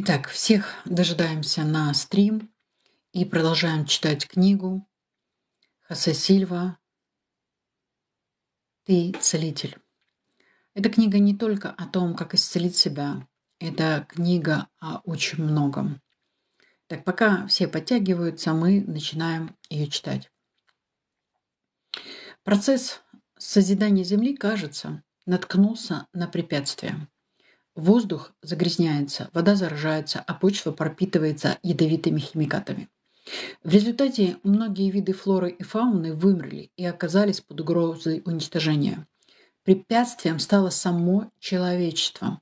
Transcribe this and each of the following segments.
Итак, всех дожидаемся на стрим и продолжаем читать книгу Хосе Сильва «Ты целитель». Эта книга не только о том, как исцелить себя, это книга о очень многом. Так, пока все подтягиваются, мы начинаем ее читать. Процесс созидания Земли, кажется, наткнулся на препятствия – Воздух загрязняется, вода заражается, а почва пропитывается ядовитыми химикатами. В результате многие виды флоры и фауны вымерли и оказались под угрозой уничтожения. Препятствием стало само человечество,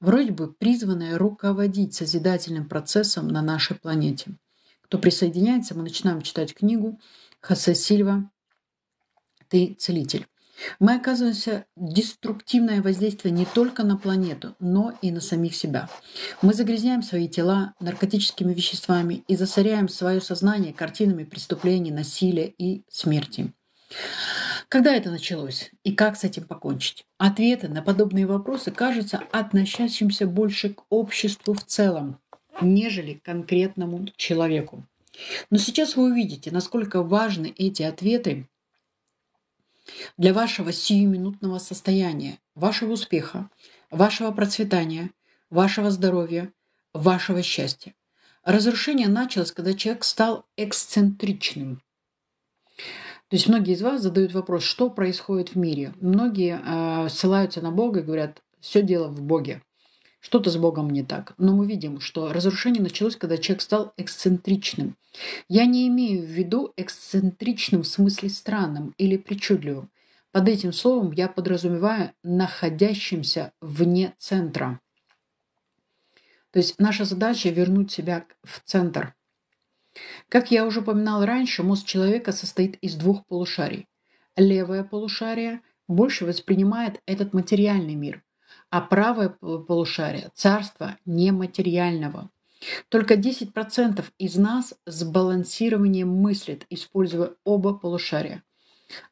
вроде бы призванное руководить созидательным процессом на нашей планете. Кто присоединяется, мы начинаем читать книгу Хосе Сильва «Ты целитель». Мы оказываемся деструктивное воздействие не только на планету, но и на самих себя. Мы загрязняем свои тела наркотическими веществами и засоряем свое сознание картинами преступлений, насилия и смерти. Когда это началось и как с этим покончить? Ответы на подобные вопросы кажутся относящимся больше к обществу в целом, нежели к конкретному человеку. Но сейчас вы увидите, насколько важны эти ответы для вашего сиюминутного состояния, вашего успеха, вашего процветания, вашего здоровья, вашего счастья. Разрушение началось, когда человек стал эксцентричным. То есть многие из вас задают вопрос, что происходит в мире. Многие э, ссылаются на Бога и говорят, все дело в Боге. Что-то с Богом не так. Но мы видим, что разрушение началось, когда человек стал эксцентричным. Я не имею в виду эксцентричным в смысле странным или причудливым. Под этим словом я подразумеваю находящимся вне центра. То есть наша задача вернуть себя в центр. Как я уже упоминал раньше, мозг человека состоит из двух полушарий. Левое полушарие больше воспринимает этот материальный мир – а правое полушарие – царство нематериального. Только 10% из нас сбалансированием мыслит, используя оба полушария.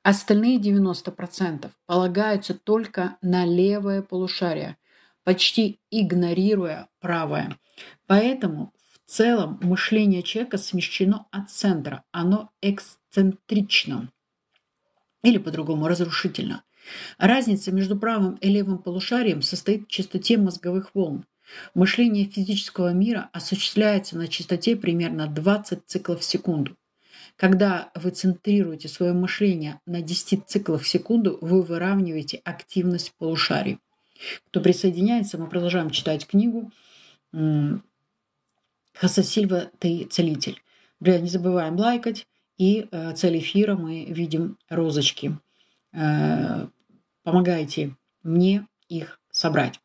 Остальные 90% полагаются только на левое полушарие, почти игнорируя правое. Поэтому в целом мышление человека смещено от центра, оно эксцентрично или по-другому разрушительно. Разница между правым и левым полушарием состоит в частоте мозговых волн. Мышление физического мира осуществляется на частоте примерно 20 циклов в секунду. Когда вы центрируете свое мышление на 10 циклов в секунду, вы выравниваете активность полушарий. Кто присоединяется, мы продолжаем читать книгу Хасасильва «Ты целитель». Бля, не забываем лайкать. И э, цель эфира мы видим розочки. Э, Помогайте мне их собрать.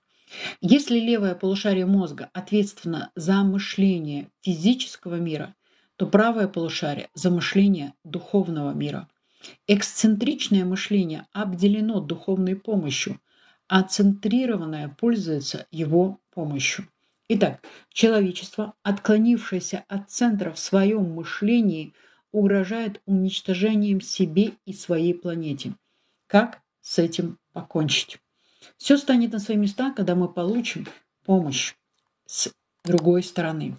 Если левое полушарие мозга ответственно за мышление физического мира, то правое полушарие за мышление духовного мира. Эксцентричное мышление обделено духовной помощью, а центрированное пользуется его помощью. Итак, человечество, отклонившееся от центра в своем мышлении, угрожает уничтожением себе и своей планете – как с этим покончить. Все станет на свои места, когда мы получим помощь с другой стороны.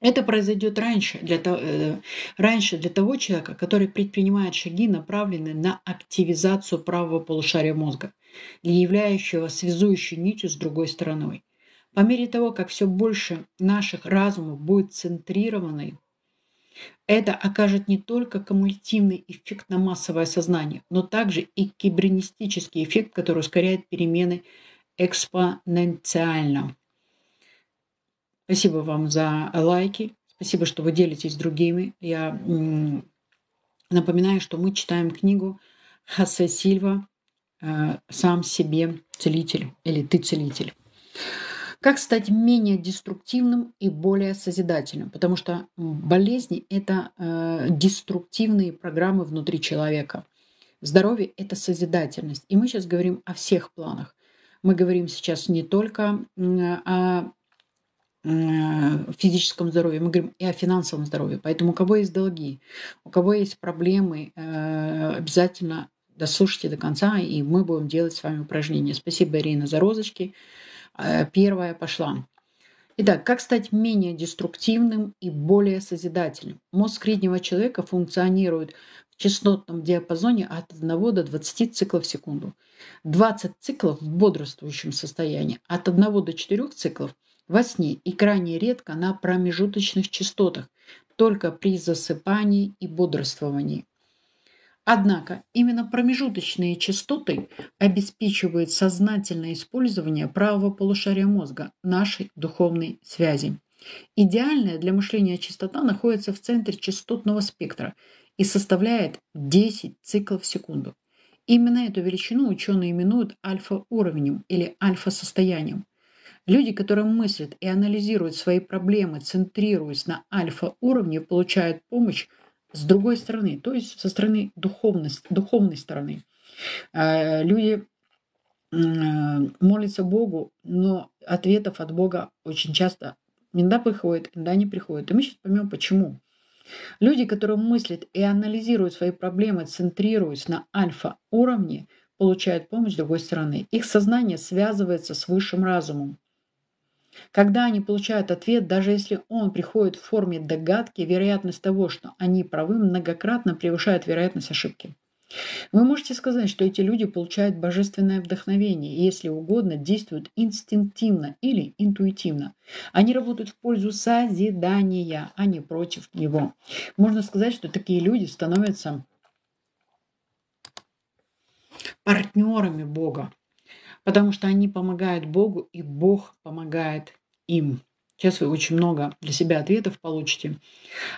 Это произойдет раньше для, того, э, раньше для того человека, который предпринимает шаги, направленные на активизацию правого полушария мозга, не являющего связующей нитью с другой стороной. По мере того, как все больше наших разумов будет центрированы это окажет не только кумулятивный эффект на массовое сознание, но также и кибернистический эффект, который ускоряет перемены экспоненциально. Спасибо вам за лайки. Спасибо, что вы делитесь с другими. Я напоминаю, что мы читаем книгу Хасе Сильва э, «Сам себе целитель» или «Ты целитель». Как стать менее деструктивным и более созидательным? Потому что болезни – это э, деструктивные программы внутри человека. Здоровье – это созидательность. И мы сейчас говорим о всех планах. Мы говорим сейчас не только о э, физическом здоровье, мы говорим и о финансовом здоровье. Поэтому у кого есть долги, у кого есть проблемы, э, обязательно дослушайте до конца, и мы будем делать с вами упражнения. Спасибо, Ирина, за розочки. Э, первая пошла. Итак, как стать менее деструктивным и более созидательным? Мозг среднего человека функционирует в частотном диапазоне от 1 до 20 циклов в секунду. 20 циклов в бодрствующем состоянии, от 1 до 4 циклов во сне и крайне редко на промежуточных частотах, только при засыпании и бодрствовании. Однако именно промежуточные частоты обеспечивают сознательное использование правого полушария мозга, нашей духовной связи. Идеальная для мышления частота находится в центре частотного спектра и составляет 10 циклов в секунду. Именно эту величину ученые именуют альфа-уровнем или альфа-состоянием. Люди, которые мыслят и анализируют свои проблемы, центрируясь на альфа-уровне, получают помощь с другой стороны, то есть со стороны духовности, духовной стороны. Э, люди э, молятся Богу, но ответов от Бога очень часто иногда приходит, иногда не приходит. И мы сейчас поймем, почему. Люди, которые мыслят и анализируют свои проблемы, центрируясь на альфа-уровне, получают помощь с другой стороны. Их сознание связывается с высшим разумом. Когда они получают ответ, даже если он приходит в форме догадки, вероятность того, что они правы, многократно превышает вероятность ошибки. Вы можете сказать, что эти люди получают божественное вдохновение и, если угодно, действуют инстинктивно или интуитивно. Они работают в пользу созидания, а не против него. Можно сказать, что такие люди становятся партнерами Бога потому что они помогают Богу, и Бог помогает им. Сейчас вы очень много для себя ответов получите.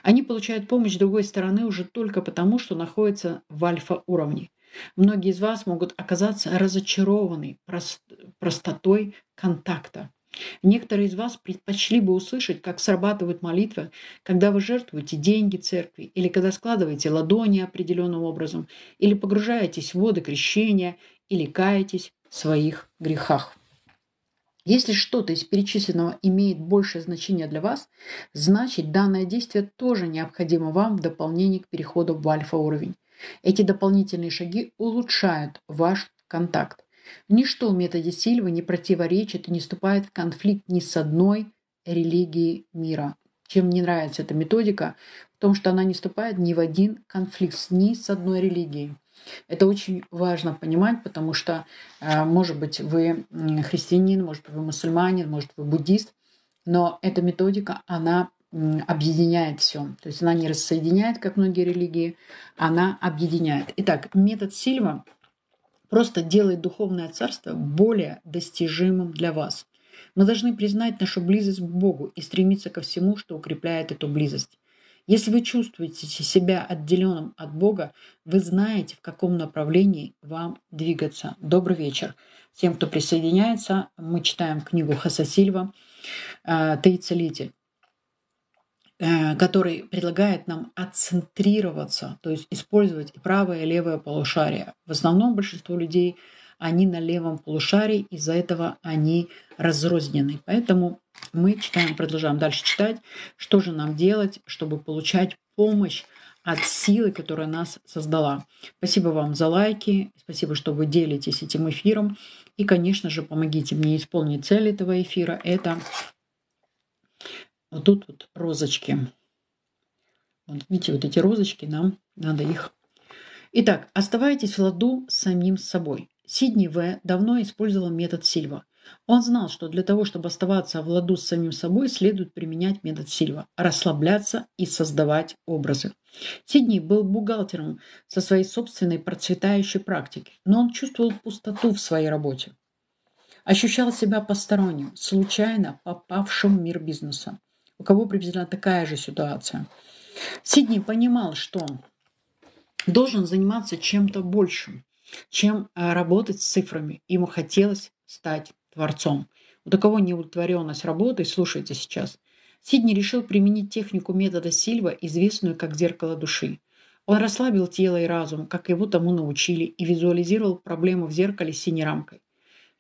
Они получают помощь с другой стороны уже только потому, что находятся в альфа-уровне. Многие из вас могут оказаться разочарованы простотой контакта. Некоторые из вас предпочли бы услышать, как срабатывает молитва, когда вы жертвуете деньги церкви, или когда складываете ладони определенным образом, или погружаетесь в воды крещения, или каетесь своих грехах. Если что-то из перечисленного имеет большее значение для вас, значит данное действие тоже необходимо вам в дополнение к переходу в альфа-уровень. Эти дополнительные шаги улучшают ваш контакт. Ничто в методе Сильвы не противоречит и не вступает в конфликт ни с одной религией мира. Чем мне нравится эта методика, в том, что она не вступает ни в один конфликт ни с одной религией. Это очень важно понимать, потому что, э, может быть, вы христианин, может быть, вы мусульманин, может, вы буддист, но эта методика, она объединяет все. То есть она не рассоединяет, как многие религии, она объединяет. Итак, метод Сильва просто делает духовное царство более достижимым для вас. Мы должны признать нашу близость к Богу и стремиться ко всему, что укрепляет эту близость. Если вы чувствуете себя отделенным от Бога, вы знаете, в каком направлении вам двигаться. Добрый вечер. Тем, кто присоединяется, мы читаем книгу Хаса Сильва э, «Ты целитель» э, который предлагает нам отцентрироваться, то есть использовать и правое, и левое полушарие. В основном большинство людей – они на левом полушарии, из-за этого они разрознены. Поэтому мы читаем, продолжаем дальше читать, что же нам делать, чтобы получать помощь от силы, которая нас создала. Спасибо вам за лайки, спасибо, что вы делитесь этим эфиром. И, конечно же, помогите мне исполнить цель этого эфира. Это вот тут вот розочки. Вот видите, вот эти розочки, нам надо их... Итак, оставайтесь в ладу с самим собой. Сидни В. давно использовал метод Сильва. Он знал, что для того, чтобы оставаться в ладу с самим собой, следует применять метод Сильва – расслабляться и создавать образы. Сидни был бухгалтером со своей собственной процветающей практики, но он чувствовал пустоту в своей работе. Ощущал себя посторонним, случайно попавшим в мир бизнеса. У кого приблизительно такая же ситуация. Сидни понимал, что должен заниматься чем-то большим чем а, работать с цифрами. Ему хотелось стать творцом. У такого неудовлетворенность работы слушайте сейчас, Сидни решил применить технику метода Сильва, известную как «зеркало души». Он расслабил тело и разум, как его тому научили, и визуализировал проблему в зеркале синей рамкой.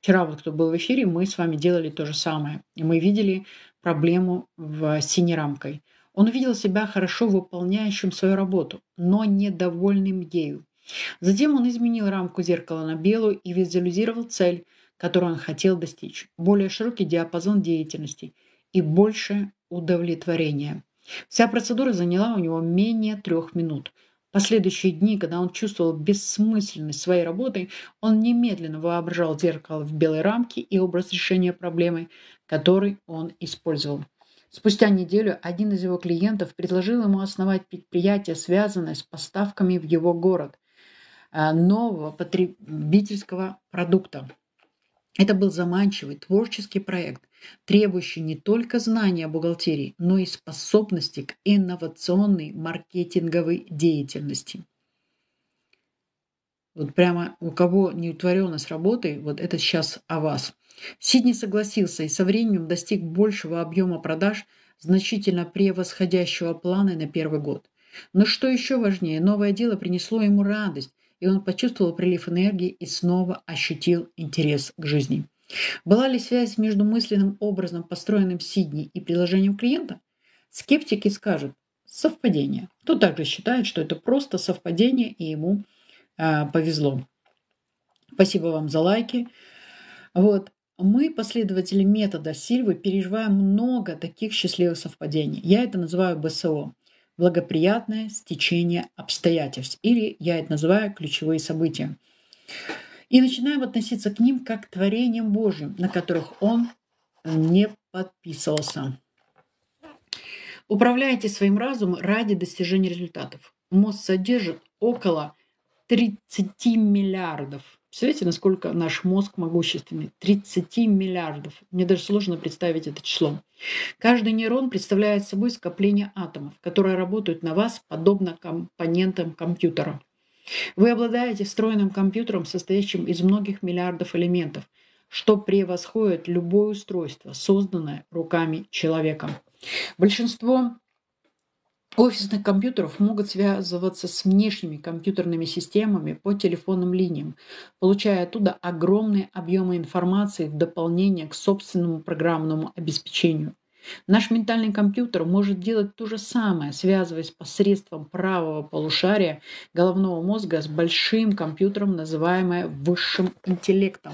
Вчера вот кто был в эфире, мы с вами делали то же самое. И мы видели проблему в синей рамкой. Он увидел себя хорошо выполняющим свою работу, но недовольным ею. Затем он изменил рамку зеркала на белую и визуализировал цель, которую он хотел достичь, более широкий диапазон деятельности и больше удовлетворения. Вся процедура заняла у него менее трех минут. Последующие дни, когда он чувствовал бессмысленность своей работы, он немедленно воображал зеркало в белой рамке и образ решения проблемы, который он использовал. Спустя неделю один из его клиентов предложил ему основать предприятие, связанное с поставками в его город. Э, нового потребительского продукта. Это был заманчивый творческий проект, требующий не только знания бухгалтерии, но и способности к инновационной маркетинговой деятельности. Вот прямо у кого неутворенность работы, вот это сейчас о вас. Сидни согласился и со временем достиг большего объема продаж, значительно превосходящего планы на первый год. Но что еще важнее, новое дело принесло ему радость, и он почувствовал прилив энергии и снова ощутил интерес к жизни. Была ли связь между мысленным образом, построенным Сидни, и приложением клиента? Скептики скажут «совпадение». Кто также считает, что это просто совпадение, и ему э, повезло. Спасибо вам за лайки. Вот. Мы, последователи метода Сильвы, переживаем много таких счастливых совпадений. Я это называю БСО благоприятное стечение обстоятельств, или я это называю ключевые события. И начинаем относиться к ним как к творениям Божьим, на которых он не подписывался. Управляйте своим разумом ради достижения результатов. Мозг содержит около 30 миллиардов Представляете, насколько наш мозг могущественный? 30 миллиардов. Мне даже сложно представить это число. Каждый нейрон представляет собой скопление атомов, которые работают на вас подобно компонентам компьютера. Вы обладаете встроенным компьютером, состоящим из многих миллиардов элементов, что превосходит любое устройство, созданное руками человека. Большинство офисных компьютеров могут связываться с внешними компьютерными системами по телефонным линиям, получая оттуда огромные объемы информации в дополнение к собственному программному обеспечению. Наш ментальный компьютер может делать то же самое, связываясь посредством правого полушария головного мозга с большим компьютером, называемым высшим интеллектом.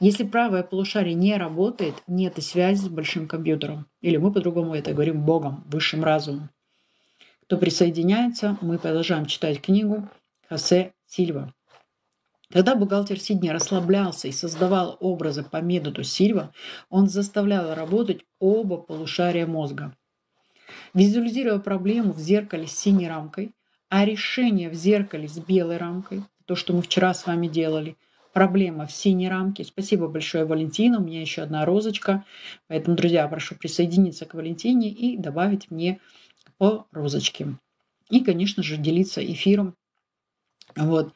Если правое полушарие не работает, нет и связи с большим компьютером. Или мы по-другому это говорим Богом, высшим разумом. Кто присоединяется, мы продолжаем читать книгу Хосе Сильва. Когда бухгалтер Сидни расслаблялся и создавал образы по методу Сильва, он заставлял работать оба полушария мозга. Визуализируя проблему в зеркале с синей рамкой, а решение в зеркале с белой рамкой, то, что мы вчера с вами делали, проблема в синей рамке. Спасибо большое, Валентина. У меня еще одна розочка. Поэтому, друзья, прошу присоединиться к Валентине и добавить мне по розочке. И, конечно же, делиться эфиром. Вот.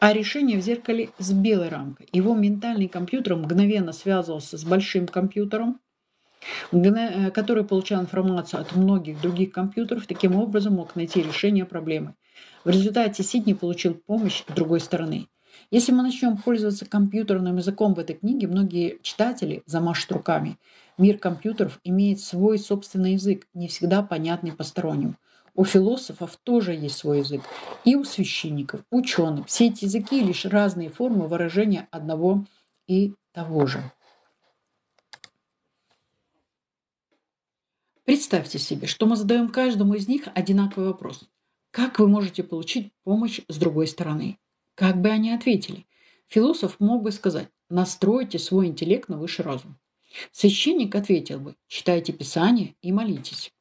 А решение в зеркале с белой рамкой. Его ментальный компьютер мгновенно связывался с большим компьютером, э, который получал информацию от многих других компьютеров, таким образом мог найти решение проблемы. В результате Сидни получил помощь с другой стороны. Если мы начнем пользоваться компьютерным языком в этой книге, многие читатели замашут руками. Мир компьютеров имеет свой собственный язык, не всегда понятный посторонним. У философов тоже есть свой язык. И у священников, ученых. Все эти языки – лишь разные формы выражения одного и того же. Представьте себе, что мы задаем каждому из них одинаковый вопрос. Как вы можете получить помощь с другой стороны? Как бы они ответили? Философ мог бы сказать, настройте свой интеллект на высший разум. Священник ответил бы, читайте Писание и молитесь.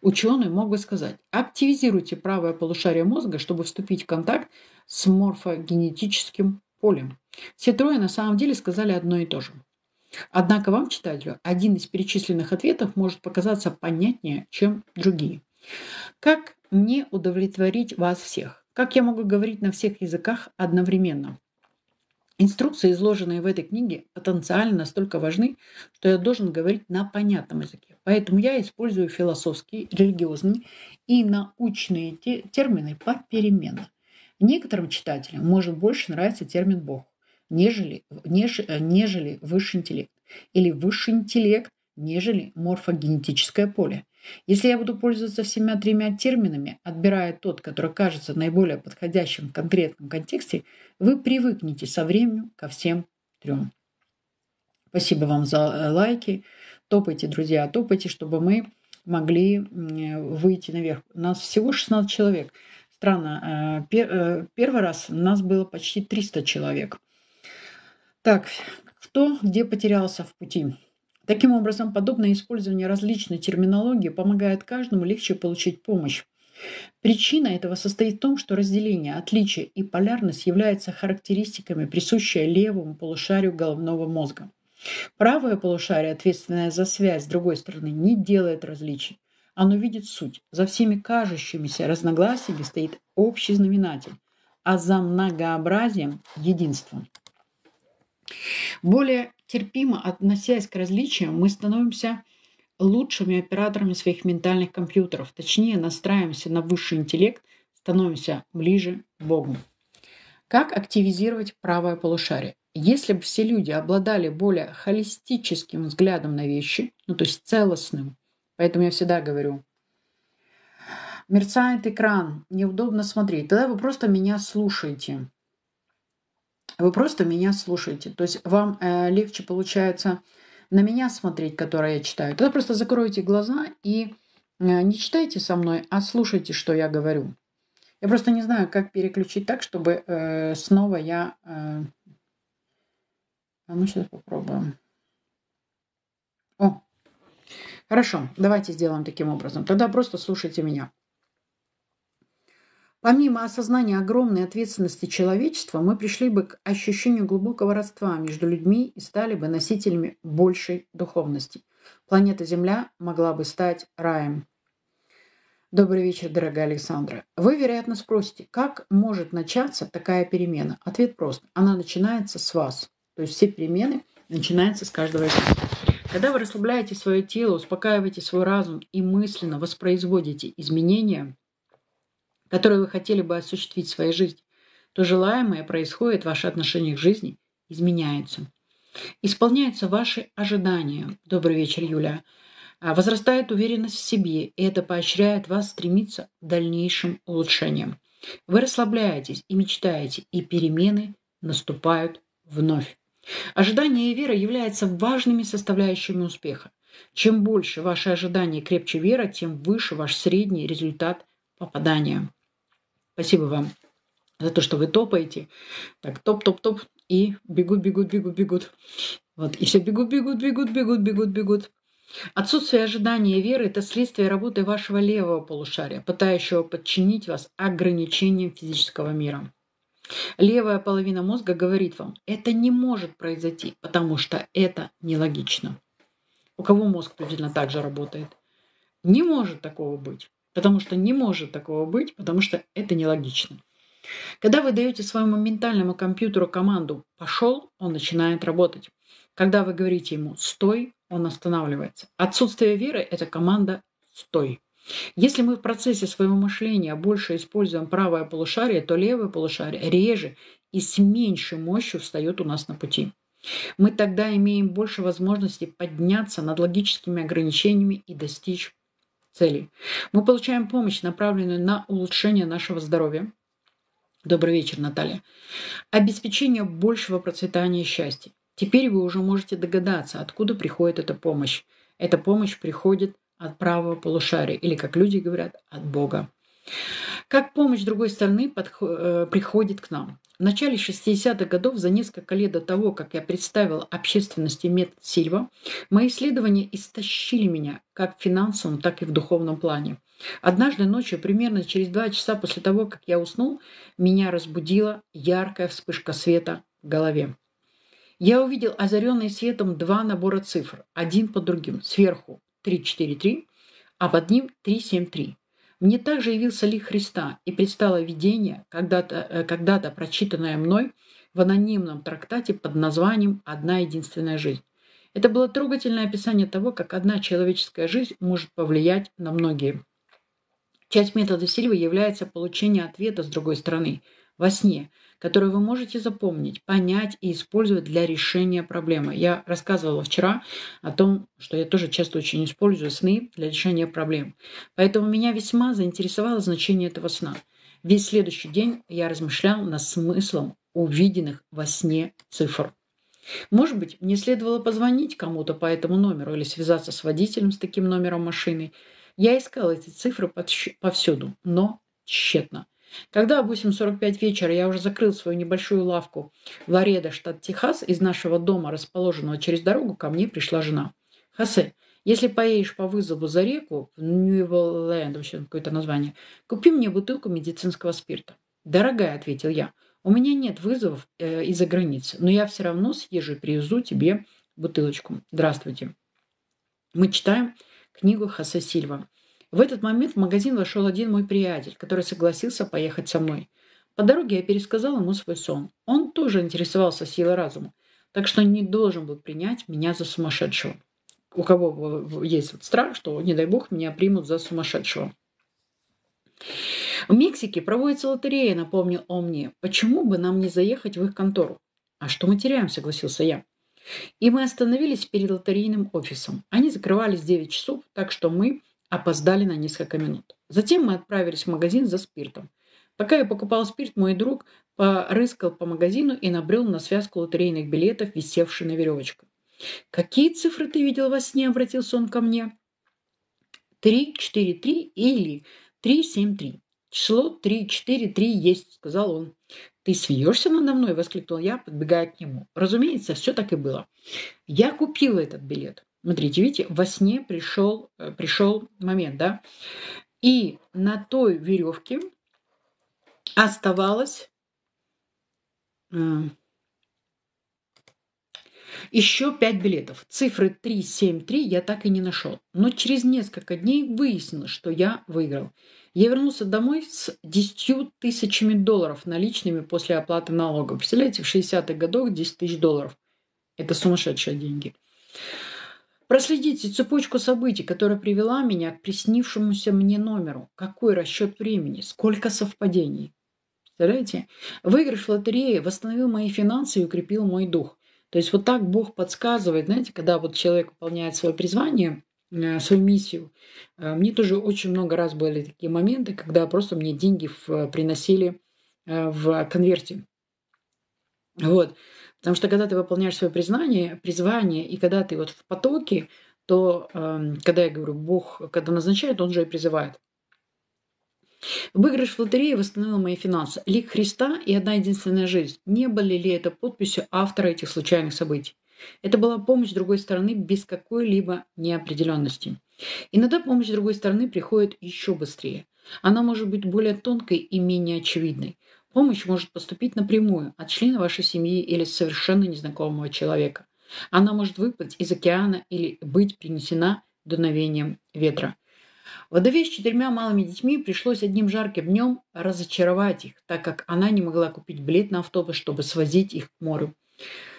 Ученый мог бы сказать, активизируйте правое полушарие мозга, чтобы вступить в контакт с морфогенетическим полем. Все трое на самом деле сказали одно и то же. Однако вам, читателю, один из перечисленных ответов может показаться понятнее, чем другие. Как мне удовлетворить вас всех? Как я могу говорить на всех языках одновременно? Инструкции, изложенные в этой книге, потенциально настолько важны, что я должен говорить на понятном языке. Поэтому я использую философские, религиозные и научные те, термины попеременно. Некоторым читателям может больше нравиться термин «бог», нежели, неж, э, нежели высший интеллект. Или высший интеллект нежели морфогенетическое поле. Если я буду пользоваться всеми тремя терминами, отбирая тот, который кажется наиболее подходящим в конкретном контексте, вы привыкнете со временем ко всем трем. Спасибо вам за э, лайки. Топайте, друзья, топайте, чтобы мы могли выйти наверх. У нас всего 16 человек. Странно, э, э, первый раз у нас было почти 300 человек. Так, кто где потерялся в пути? Таким образом, подобное использование различной терминологии помогает каждому легче получить помощь. Причина этого состоит в том, что разделение, отличие и полярность являются характеристиками, присущие левому полушарию головного мозга. Правое полушарие, ответственное за связь с другой стороны, не делает различий. Оно видит суть. За всеми кажущимися разногласиями стоит общий знаменатель, а за многообразием – единство. Более терпимо относясь к различиям, мы становимся лучшими операторами своих ментальных компьютеров. Точнее, настраиваемся на высший интеллект, становимся ближе к Богу. Как активизировать правое полушарие? Если бы все люди обладали более холистическим взглядом на вещи, ну то есть целостным, поэтому я всегда говорю, мерцает экран, неудобно смотреть, тогда вы просто меня слушаете вы просто меня слушаете. То есть вам э, легче получается на меня смотреть, которое я читаю. Тогда просто закройте глаза и э, не читайте со мной, а слушайте, что я говорю. Я просто не знаю, как переключить так, чтобы э, снова я... Э, а ну, сейчас попробуем. О, хорошо, давайте сделаем таким образом. Тогда просто слушайте меня. Помимо осознания огромной ответственности человечества, мы пришли бы к ощущению глубокого родства между людьми и стали бы носителями большей духовности. Планета Земля могла бы стать раем. Добрый вечер, дорогая Александра. Вы, вероятно, спросите, как может начаться такая перемена? Ответ прост. Она начинается с вас. То есть все перемены начинаются с каждого из вас. Когда вы расслабляете свое тело, успокаиваете свой разум и мысленно воспроизводите изменения – которые вы хотели бы осуществить в своей жизни, то желаемое происходит, ваши отношения к жизни изменяются. Исполняются ваши ожидания. Добрый вечер, Юля. А, возрастает уверенность в себе, и это поощряет вас стремиться к дальнейшим улучшениям. Вы расслабляетесь и мечтаете, и перемены наступают вновь. Ожидание и вера являются важными составляющими успеха. Чем больше ваши ожидания и крепче вера, тем выше ваш средний результат попадания. Спасибо вам за то, что вы топаете. Так, топ-топ-топ. И бегут, бегут, бегут, бегут. Вот, и все бегут, бегут, бегут, бегут, бегут, бегут. Отсутствие ожидания веры – это следствие работы вашего левого полушария, пытающего подчинить вас ограничениям физического мира. Левая половина мозга говорит вам, это не может произойти, потому что это нелогично. У кого мозг приблизительно так же работает? Не может такого быть. Потому что не может такого быть, потому что это нелогично. Когда вы даете своему ментальному компьютеру команду «пошел», он начинает работать. Когда вы говорите ему «стой», он останавливается. Отсутствие веры – это команда «стой». Если мы в процессе своего мышления больше используем правое полушарие, то левое полушарие реже и с меньшей мощью встает у нас на пути. Мы тогда имеем больше возможностей подняться над логическими ограничениями и достичь Цели. Мы получаем помощь, направленную на улучшение нашего здоровья. Добрый вечер, Наталья. Обеспечение большего процветания и счастья. Теперь вы уже можете догадаться, откуда приходит эта помощь. Эта помощь приходит от правого полушария, или, как люди говорят, от Бога. Как помощь другой стороны подход, э, приходит к нам? В начале 60-х годов, за несколько лет до того, как я представил общественности метод Сильва, мои исследования истощили меня как в финансовом, так и в духовном плане. Однажды ночью, примерно через два часа после того, как я уснул, меня разбудила яркая вспышка света в голове. Я увидел озаренные светом два набора цифр, один под другим, сверху 343, а под ним 373. Мне также явился лик Христа и предстало видение, когда-то э, когда прочитанное мной в анонимном трактате под названием «Одна единственная жизнь». Это было трогательное описание того, как одна человеческая жизнь может повлиять на многие. Часть метода Сильвы является получение ответа с другой стороны, во сне – которые вы можете запомнить, понять и использовать для решения проблемы. Я рассказывала вчера о том, что я тоже часто очень использую сны для решения проблем. Поэтому меня весьма заинтересовало значение этого сна. Весь следующий день я размышлял над смыслом увиденных во сне цифр. Может быть, мне следовало позвонить кому-то по этому номеру или связаться с водителем с таким номером машины. Я искал эти цифры повсюду, но тщетно. Когда в 8.45 вечера я уже закрыл свою небольшую лавку в Лоредо, штат Техас, из нашего дома, расположенного через дорогу, ко мне пришла жена. «Хосе, если поедешь по вызову за реку, в нью Ньюэлленд, вообще какое-то название, купи мне бутылку медицинского спирта». «Дорогая», — ответил я, — «у меня нет вызовов э, из-за границы, но я все равно съезжу и привезу тебе бутылочку. Здравствуйте». Мы читаем книгу Хосе Сильва. В этот момент в магазин вошел один мой приятель, который согласился поехать со мной. По дороге я пересказал ему свой сон. Он тоже интересовался силой разума, так что не должен был принять меня за сумасшедшего. У кого есть вот страх, что, не дай бог, меня примут за сумасшедшего. В Мексике проводится лотерея, напомнил он мне. Почему бы нам не заехать в их контору? А что мы теряем, согласился я. И мы остановились перед лотерейным офисом. Они закрывались в 9 часов, так что мы Опоздали на несколько минут. Затем мы отправились в магазин за спиртом. Пока я покупал спирт, мой друг порыскал по магазину и набрел на связку лотерейных билетов, висевший на веревочках. «Какие цифры ты видел во сне?» – обратился он ко мне. «Три, четыре, три или три, семь, три». «Число три, четыре, три есть», – сказал он. «Ты смеешься надо мной?» – воскликнул я, подбегая к нему. Разумеется, все так и было. Я купил этот билет. Смотрите, видите, во сне пришел, э, пришел момент, да? И на той веревке оставалось э, еще 5 билетов. Цифры 3, 7, 3 я так и не нашел. Но через несколько дней выяснилось, что я выиграл. Я вернулся домой с 10 тысячами долларов наличными после оплаты налогов. Представляете, в 60-х годах 10 тысяч долларов. Это сумасшедшие деньги. Проследите цепочку событий, которая привела меня к приснившемуся мне номеру. Какой расчет времени? Сколько совпадений? Представляете? Выигрыш в лотерее восстановил мои финансы и укрепил мой дух. То есть вот так Бог подсказывает, знаете, когда вот человек выполняет свое призвание, э, свою миссию. Э, мне тоже очень много раз были такие моменты, когда просто мне деньги в, э, приносили в конверте. Вот. Потому что когда ты выполняешь свое признание, призвание, и когда ты вот в потоке, то, эм, когда я говорю, Бог, когда назначает, Он же и призывает. Выигрыш в лотерее восстановил мои финансы. Лик Христа и одна единственная жизнь. Не были ли это подписью автора этих случайных событий? Это была помощь другой стороны без какой-либо неопределенности. Иногда помощь другой стороны приходит еще быстрее. Она может быть более тонкой и менее очевидной. Помощь может поступить напрямую от члена вашей семьи или совершенно незнакомого человека. Она может выплыть из океана или быть принесена дуновением ветра. Водове с четырьмя малыми детьми пришлось одним жарким днем разочаровать их, так как она не могла купить билет на автобус, чтобы свозить их к морю.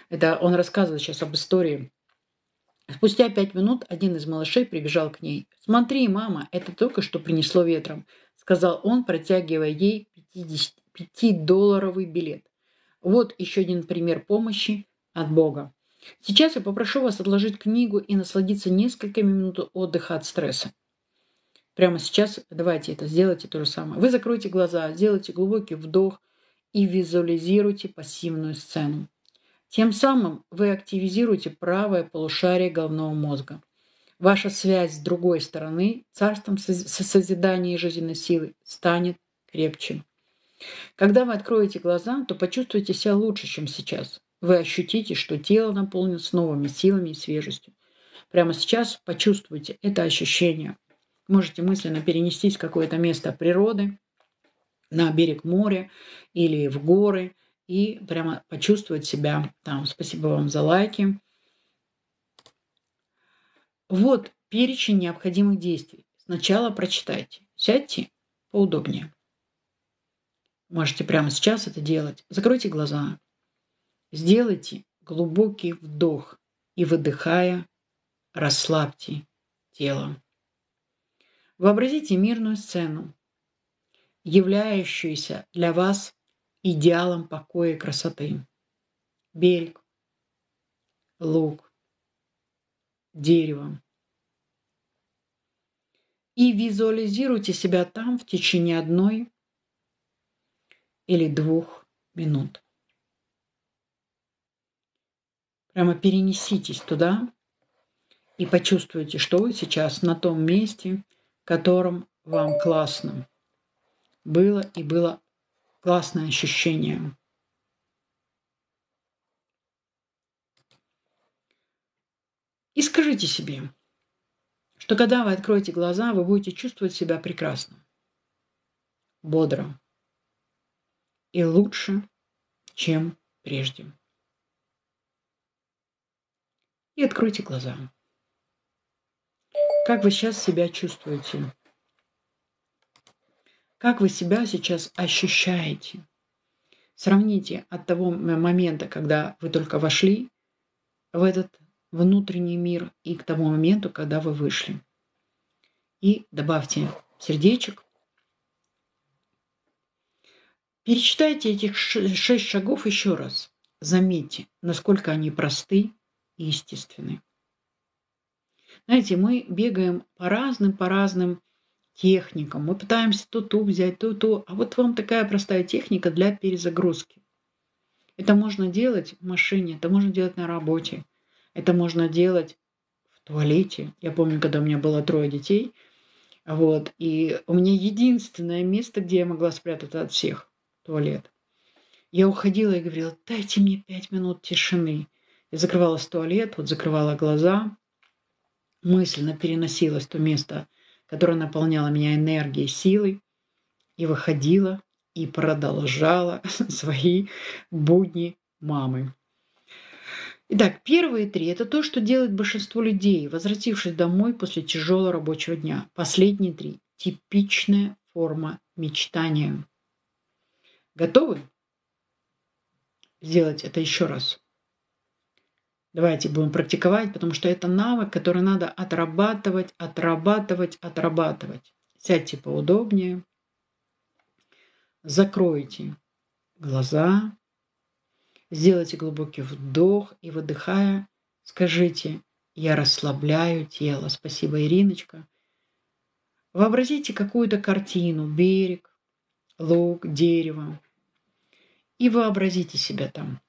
Это он рассказывает сейчас об истории. Спустя пять минут один из малышей прибежал к ней. «Смотри, мама, это только что принесло ветром», — сказал он, протягивая ей 55-долларовый билет. Вот еще один пример помощи от Бога. Сейчас я попрошу вас отложить книгу и насладиться несколькими минутами отдыха от стресса. Прямо сейчас давайте это сделайте то же самое. Вы закройте глаза, сделайте глубокий вдох и визуализируйте пассивную сцену. Тем самым вы активизируете правое полушарие головного мозга. Ваша связь с другой стороны, царством со созидания и жизненной силы, станет крепче. Когда вы откроете глаза, то почувствуете себя лучше, чем сейчас. Вы ощутите, что тело наполнится новыми силами и свежестью. Прямо сейчас почувствуйте это ощущение. Можете мысленно перенестись в какое-то место природы, на берег моря или в горы и прямо почувствовать себя там. Спасибо вам за лайки. Вот перечень необходимых действий. Сначала прочитайте. Сядьте поудобнее. Можете прямо сейчас это делать. Закройте глаза. Сделайте глубокий вдох и, выдыхая, расслабьте тело. Вообразите мирную сцену, являющуюся для вас идеалом покоя и красоты. Бельк, лук, дерево. И визуализируйте себя там в течение одной или двух минут. Прямо перенеситесь туда и почувствуйте, что вы сейчас на том месте, в котором вам классно. Было и было классное ощущение. И скажите себе, что когда вы откроете глаза, вы будете чувствовать себя прекрасно, бодро, и лучше, чем прежде. И откройте глаза. Как вы сейчас себя чувствуете? Как вы себя сейчас ощущаете? Сравните от того момента, когда вы только вошли в этот внутренний мир и к тому моменту, когда вы вышли. И добавьте сердечек, Перечитайте этих шесть шагов еще раз. Заметьте, насколько они просты и естественны. Знаете, мы бегаем по разным, по разным техникам. Мы пытаемся то ту взять, то то. А вот вам такая простая техника для перезагрузки. Это можно делать в машине, это можно делать на работе, это можно делать в туалете. Я помню, когда у меня было трое детей, вот, и у меня единственное место, где я могла спрятаться от всех туалет. Я уходила и говорила, дайте мне пять минут тишины. Я закрывалась в туалет, вот закрывала глаза, мысленно переносилась в то место, которое наполняло меня энергией, силой, и выходила и продолжала свои будни мамы. Итак, первые три – это то, что делает большинство людей, возвратившись домой после тяжелого рабочего дня. Последние три – типичная форма мечтания. Готовы сделать это еще раз? Давайте будем практиковать, потому что это навык, который надо отрабатывать, отрабатывать, отрабатывать. Сядьте поудобнее. Закройте глаза. Сделайте глубокий вдох и выдыхая, скажите, я расслабляю тело. Спасибо, Ириночка. Вообразите какую-то картину, берег, лук, дерево. И вообразите себя там.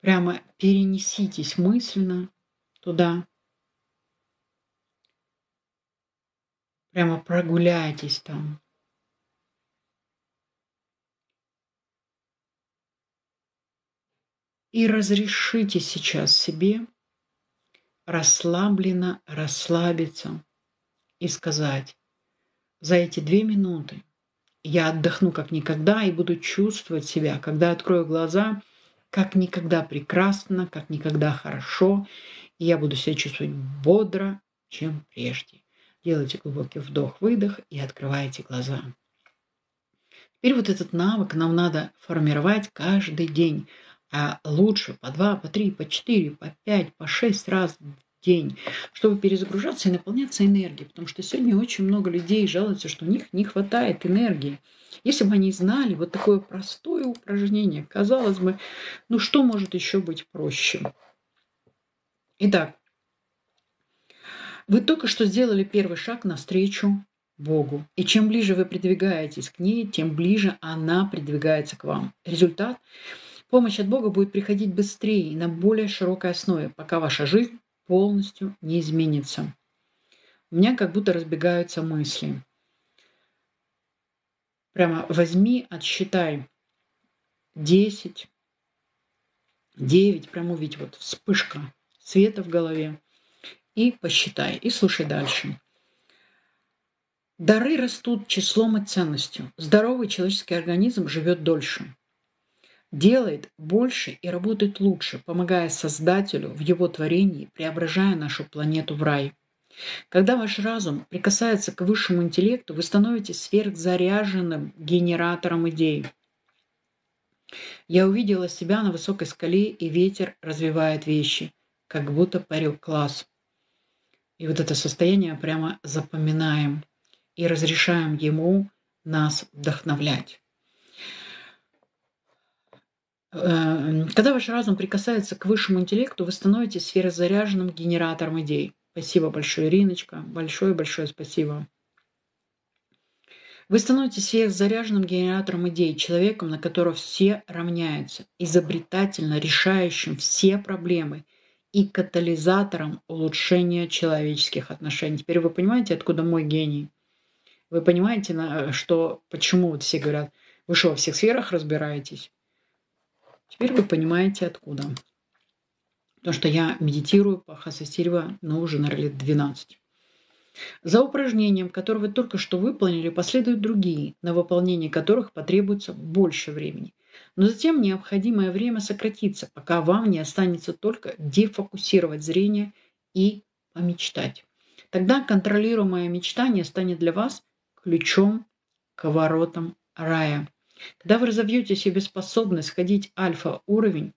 Прямо перенеситесь мысленно туда. Прямо прогуляйтесь там. И разрешите сейчас себе расслабленно расслабиться и сказать за эти две минуты я отдохну как никогда и буду чувствовать себя, когда открою глаза, как никогда прекрасно, как никогда хорошо. И я буду себя чувствовать бодро, чем прежде. Делайте глубокий вдох-выдох и открывайте глаза. Теперь вот этот навык нам надо формировать каждый день. А лучше по два, по три, по четыре, по пять, по шесть раз день, чтобы перезагружаться и наполняться энергией. Потому что сегодня очень много людей жалуются, что у них не хватает энергии. Если бы они знали вот такое простое упражнение, казалось бы, ну что может еще быть проще? Итак, вы только что сделали первый шаг навстречу Богу. И чем ближе вы придвигаетесь к ней, тем ближе она придвигается к вам. Результат Помощь от Бога будет приходить быстрее и на более широкой основе, пока ваша жизнь полностью не изменится. У меня как будто разбегаются мысли. Прямо возьми, отсчитай 10, 9, прямо увидь вот вспышка света в голове. И посчитай, и слушай дальше. Дары растут числом и ценностью. Здоровый человеческий организм живет дольше делает больше и работает лучше, помогая Создателю в его творении, преображая нашу планету в рай. Когда ваш разум прикасается к высшему интеллекту, вы становитесь сверхзаряженным генератором идей. Я увидела себя на высокой скале, и ветер развивает вещи, как будто парил класс. И вот это состояние прямо запоминаем и разрешаем ему нас вдохновлять. Э, когда ваш разум прикасается к высшему интеллекту, вы становитесь сферозаряженным генератором идей. Спасибо большое, Ириночка. Большое-большое спасибо. Вы становитесь сверхзаряженным генератором идей, человеком, на которого все равняются, изобретательно решающим все проблемы и катализатором улучшения человеческих отношений. Теперь вы понимаете, откуда мой гений? Вы понимаете, что, почему вот все говорят, вы что, во всех сферах разбираетесь? Теперь вы понимаете, откуда. Потому что я медитирую по Хасасирва, но уже, наверное, лет 12. За упражнением, которое вы только что выполнили, последуют другие, на выполнение которых потребуется больше времени. Но затем необходимое время сократится, пока вам не останется только дефокусировать зрение и помечтать. Тогда контролируемое мечтание станет для вас ключом к воротам рая. Когда вы разовьете себе способность ходить альфа-уровень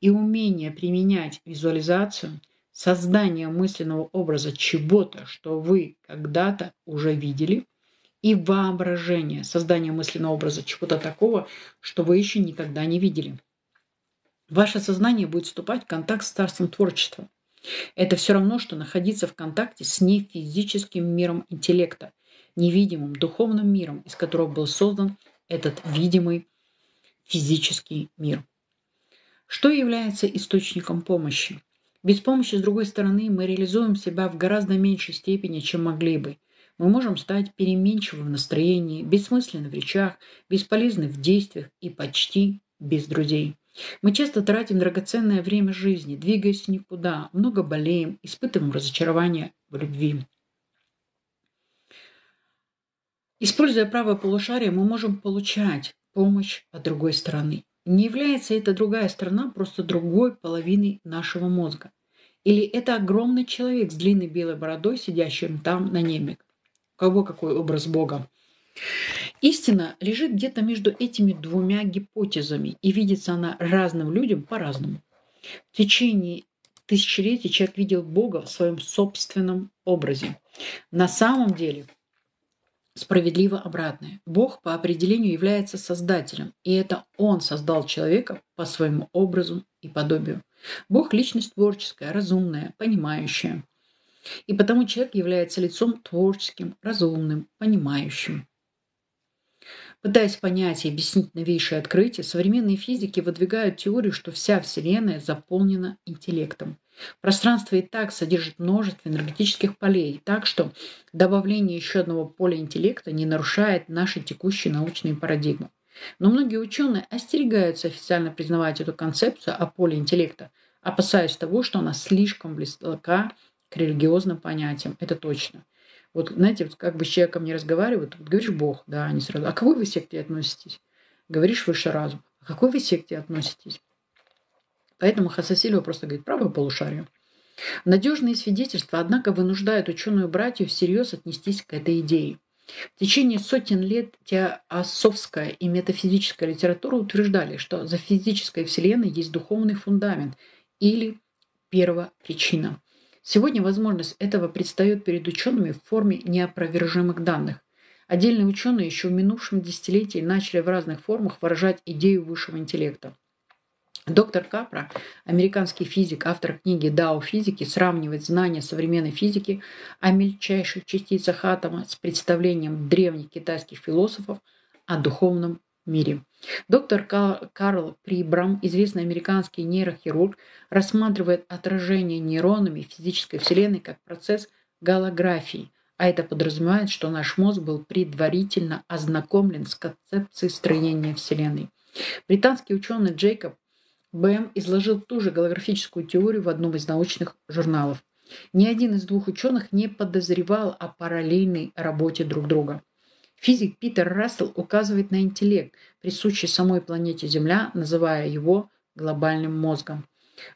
и умение применять визуализацию, создание мысленного образа чего-то, что вы когда-то уже видели, и воображение, создание мысленного образа чего-то такого, что вы еще никогда не видели. Ваше сознание будет вступать в контакт с царством творчества. Это все равно, что находиться в контакте с нефизическим миром интеллекта, невидимым духовным миром, из которого был создан этот видимый физический мир. Что является источником помощи? Без помощи, с другой стороны, мы реализуем себя в гораздо меньшей степени, чем могли бы. Мы можем стать переменчивы в настроении, бессмысленны в речах, бесполезны в действиях и почти без друзей. Мы часто тратим драгоценное время жизни, двигаясь никуда, много болеем, испытываем разочарование в любви. Используя правое полушарие, мы можем получать помощь от другой стороны. Не является эта другая сторона просто другой половиной нашего мозга. Или это огромный человек с длинной белой бородой, сидящим там на небе. У кого какой образ Бога? Истина лежит где-то между этими двумя гипотезами, и видится она разным людям по-разному. В течение тысячелетий человек видел Бога в своем собственном образе. На самом деле справедливо обратное. Бог по определению является создателем, и это Он создал человека по своему образу и подобию. Бог – личность творческая, разумная, понимающая. И потому человек является лицом творческим, разумным, понимающим. Пытаясь понять и объяснить новейшие открытия, современные физики выдвигают теорию, что вся Вселенная заполнена интеллектом. Пространство и так содержит множество энергетических полей, так что добавление еще одного поля интеллекта не нарушает наши текущие научные парадигмы. Но многие ученые остерегаются официально признавать эту концепцию о поле интеллекта, опасаясь того, что она слишком близка к религиозным понятиям. Это точно. Вот, знаете, вот как бы с человеком не разговаривают, вот говоришь «Бог», да, они сразу «А к какой вы секте относитесь?» Говоришь «Высший разум». «А к какой вы секте относитесь?» Поэтому Хасасильва просто говорит «правое полушарию. Надежные свидетельства, однако, вынуждают ученую братью всерьез отнестись к этой идее. В течение сотен лет теософская и метафизическая литература утверждали, что за физической Вселенной есть духовный фундамент или первопричина. Сегодня возможность этого предстает перед учеными в форме неопровержимых данных. Отдельные ученые еще в минувшем десятилетии начали в разных формах выражать идею высшего интеллекта. Доктор Капра, американский физик, автор книги «Дао физики», сравнивает знания современной физики о мельчайших частицах атома с представлением древних китайских философов о духовном мире. Доктор Карл Прибрам, известный американский нейрохирург, рассматривает отражение нейронами физической Вселенной как процесс голографии, а это подразумевает, что наш мозг был предварительно ознакомлен с концепцией строения Вселенной. Британский ученый Джейкоб БМ изложил ту же голографическую теорию в одном из научных журналов. Ни один из двух ученых не подозревал о параллельной работе друг друга. Физик Питер Рассел указывает на интеллект, присущий самой планете Земля, называя его глобальным мозгом.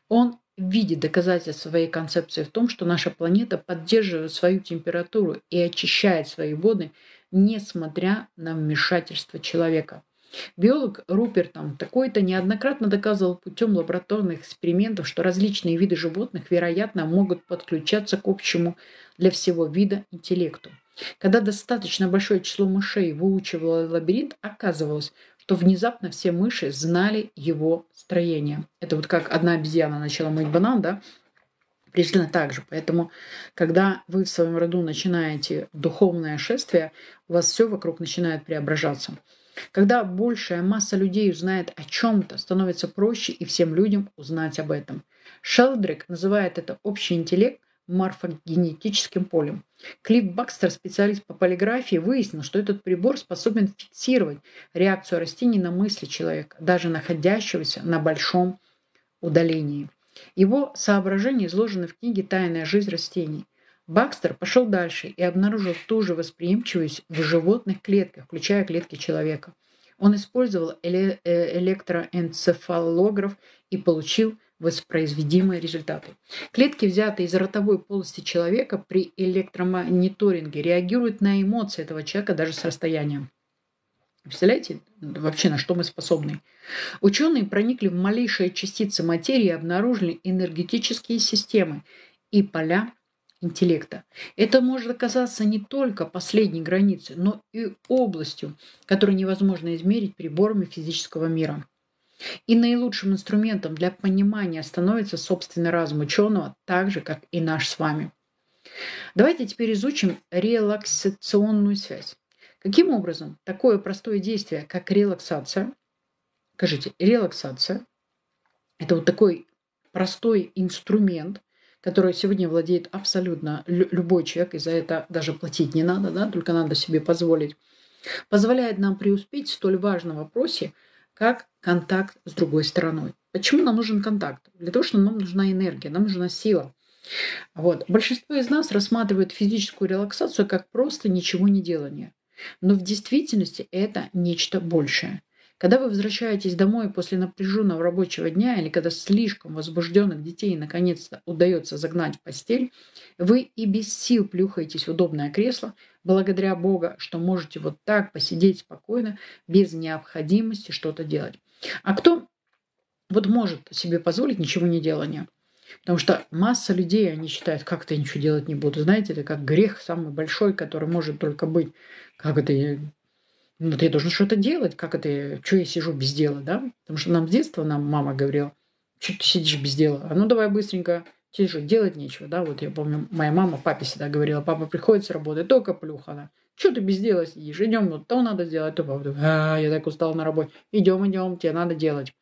Он видит доказательства своей концепции в том, что наша планета поддерживает свою температуру и очищает свои воды, несмотря на вмешательство человека – Биолог Рупертом такой-то неоднократно доказывал путем лабораторных экспериментов, что различные виды животных, вероятно, могут подключаться к общему для всего вида интеллекту. Когда достаточно большое число мышей выучивало лабиринт, оказывалось, что внезапно все мыши знали его строение. Это вот как одна обезьяна начала мыть банан, да? Примерно так же. Поэтому, когда вы в своем роду начинаете духовное шествие, у вас все вокруг начинает преображаться. Когда большая масса людей узнает о чем-то, становится проще и всем людям узнать об этом. Шелдрик называет это общий интеллект морфогенетическим полем. Клифф Бакстер, специалист по полиграфии, выяснил, что этот прибор способен фиксировать реакцию растений на мысли человека, даже находящегося на большом удалении. Его соображения изложены в книге «Тайная жизнь растений». Бакстер пошел дальше и обнаружил ту же восприимчивость в животных клетках, включая клетки человека. Он использовал эле э, электроэнцефалограф и получил воспроизведимые результаты. Клетки, взятые из ротовой полости человека при электромониторинге, реагируют на эмоции этого человека даже с расстоянием. Представляете, вообще на что мы способны? Ученые проникли в малейшие частицы материи и обнаружили энергетические системы и поля интеллекта. Это может оказаться не только последней границей, но и областью, которую невозможно измерить приборами физического мира. И наилучшим инструментом для понимания становится собственный разум ученого, так же, как и наш с вами. Давайте теперь изучим релаксационную связь. Каким образом такое простое действие, как релаксация, скажите, релаксация, это вот такой простой инструмент, которой сегодня владеет абсолютно любой человек, и за это даже платить не надо, да, только надо себе позволить, позволяет нам преуспеть в столь важном вопросе, как контакт с другой стороной. Почему нам нужен контакт? Для того, что нам нужна энергия, нам нужна сила. Вот. Большинство из нас рассматривают физическую релаксацию как просто ничего не делание. Но в действительности это нечто большее. Когда вы возвращаетесь домой после напряженного рабочего дня или когда слишком возбужденных детей наконец-то удается загнать в постель, вы и без сил плюхаетесь в удобное кресло, благодаря Бога, что можете вот так посидеть спокойно, без необходимости что-то делать. А кто вот может себе позволить ничего не делания? Потому что масса людей, они считают, как ты ничего делать не буду. Знаете, это как грех самый большой, который может только быть. Как это ну, ты должен что-то делать. Как это? Что я сижу без дела, да? Потому что нам с детства нам мама говорила, что ты сидишь без дела? А ну давай быстренько тебе же делать нечего, да, вот я помню, моя мама папе всегда говорила, папа приходит с работы, только плюха она. Что ты без дела сидишь? Идем, вот то надо сделать, то папа, а, я так устал на работе. Идем, идем, тебе надо делать.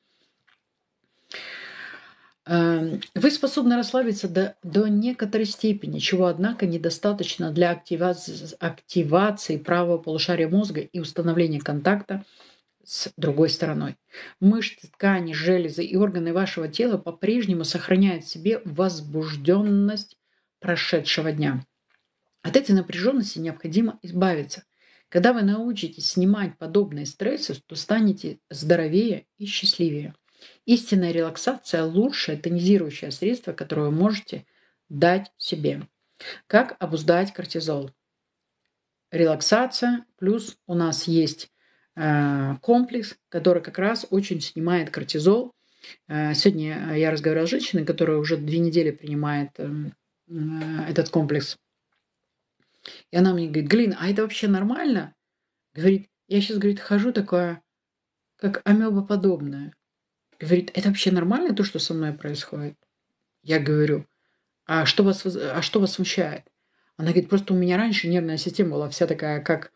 Эм, вы способны расслабиться до, до некоторой степени, чего, однако, недостаточно для активации, активации правого полушария мозга и установления контакта с другой стороной. Мышцы, ткани, железы и органы вашего тела по-прежнему сохраняют в себе возбужденность прошедшего дня. От этой напряженности необходимо избавиться. Когда вы научитесь снимать подобные стрессы, то станете здоровее и счастливее. Истинная релаксация – лучшее тонизирующее средство, которое вы можете дать себе. Как обуздать кортизол? Релаксация, плюс у нас есть э, комплекс, который как раз очень снимает кортизол. Э, сегодня э, я разговаривала с женщиной, которая уже две недели принимает этот комплекс. И она мне говорит, Глин, а это вообще нормально? Говорит, я сейчас, говорит, хожу такое как амебоподобное". Говорит, это вообще нормально то, что со мной происходит? Я говорю, а что вас, а что вас смущает? Она говорит, просто у меня раньше нервная система была вся такая, как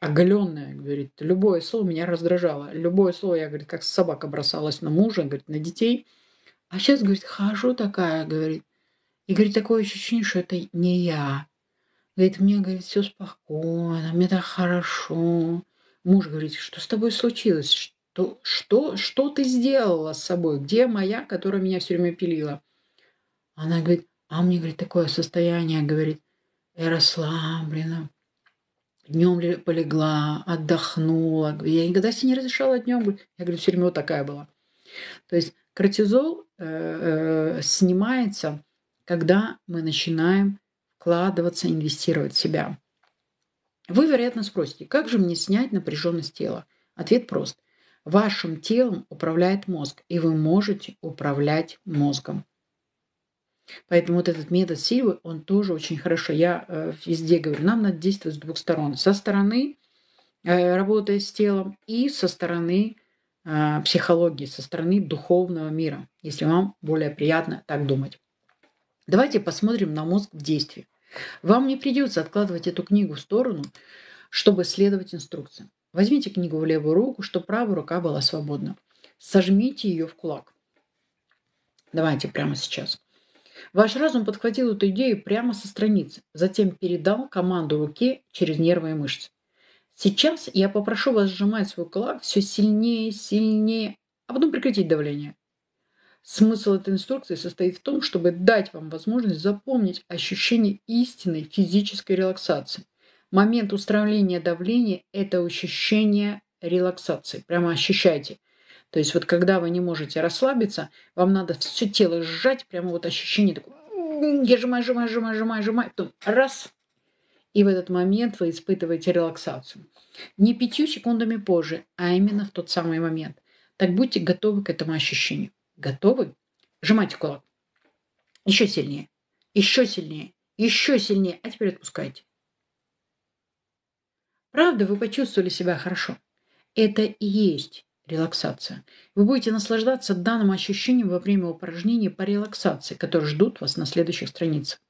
оголенная, говорит, любое слово меня раздражало. Любое слово, я, говорит, как собака бросалась на мужа, говорит, на детей. А сейчас, говорит, хожу такая, говорит. И, говорит, такое ощущение, что это не я. Говорит, мне, говорит, все спокойно, мне так хорошо. Муж говорит, что с тобой случилось? то что, что ты сделала с собой? Где моя, которая меня все время пилила? Она говорит, а мне, говорит, такое состояние, говорит, я расслаблена, днем полегла, отдохнула. Я никогда себе не разрешала днем. Я говорю, все время вот такая была. То есть кортизол э, э, снимается, когда мы начинаем вкладываться, инвестировать в себя. Вы, вероятно, спросите, как же мне снять напряженность тела? Ответ прост. Вашим телом управляет мозг, и вы можете управлять мозгом. Поэтому вот этот метод силы, он тоже очень хорошо. Я э, везде говорю, нам надо действовать с двух сторон. Со стороны, э, работая с телом, и со стороны э, психологии, со стороны духовного мира, если вам более приятно так думать. Давайте посмотрим на мозг в действии. Вам не придется откладывать эту книгу в сторону, чтобы следовать инструкциям. Возьмите книгу в левую руку, чтобы правая рука была свободна. Сожмите ее в кулак. Давайте прямо сейчас. Ваш разум подхватил эту идею прямо со страницы, затем передал команду руке через нервы и мышцы. Сейчас я попрошу вас сжимать свой кулак все сильнее, и сильнее, а потом прекратить давление. Смысл этой инструкции состоит в том, чтобы дать вам возможность запомнить ощущение истинной физической релаксации – момент устранения давления – это ощущение релаксации. Прямо ощущайте. То есть вот когда вы не можете расслабиться, вам надо все тело сжать, прямо вот ощущение такое, я сжимаю, сжимаю, сжимаю, сжимаю, сжимаю, потом раз, и в этот момент вы испытываете релаксацию. Не пятью секундами позже, а именно в тот самый момент. Так будьте готовы к этому ощущению. Готовы? Сжимайте кулак. Еще сильнее. Еще сильнее. Еще сильнее. А теперь отпускайте. Правда, вы почувствовали себя хорошо. Это и есть релаксация. Вы будете наслаждаться данным ощущением во время упражнений по релаксации, которые ждут вас на следующих страницах.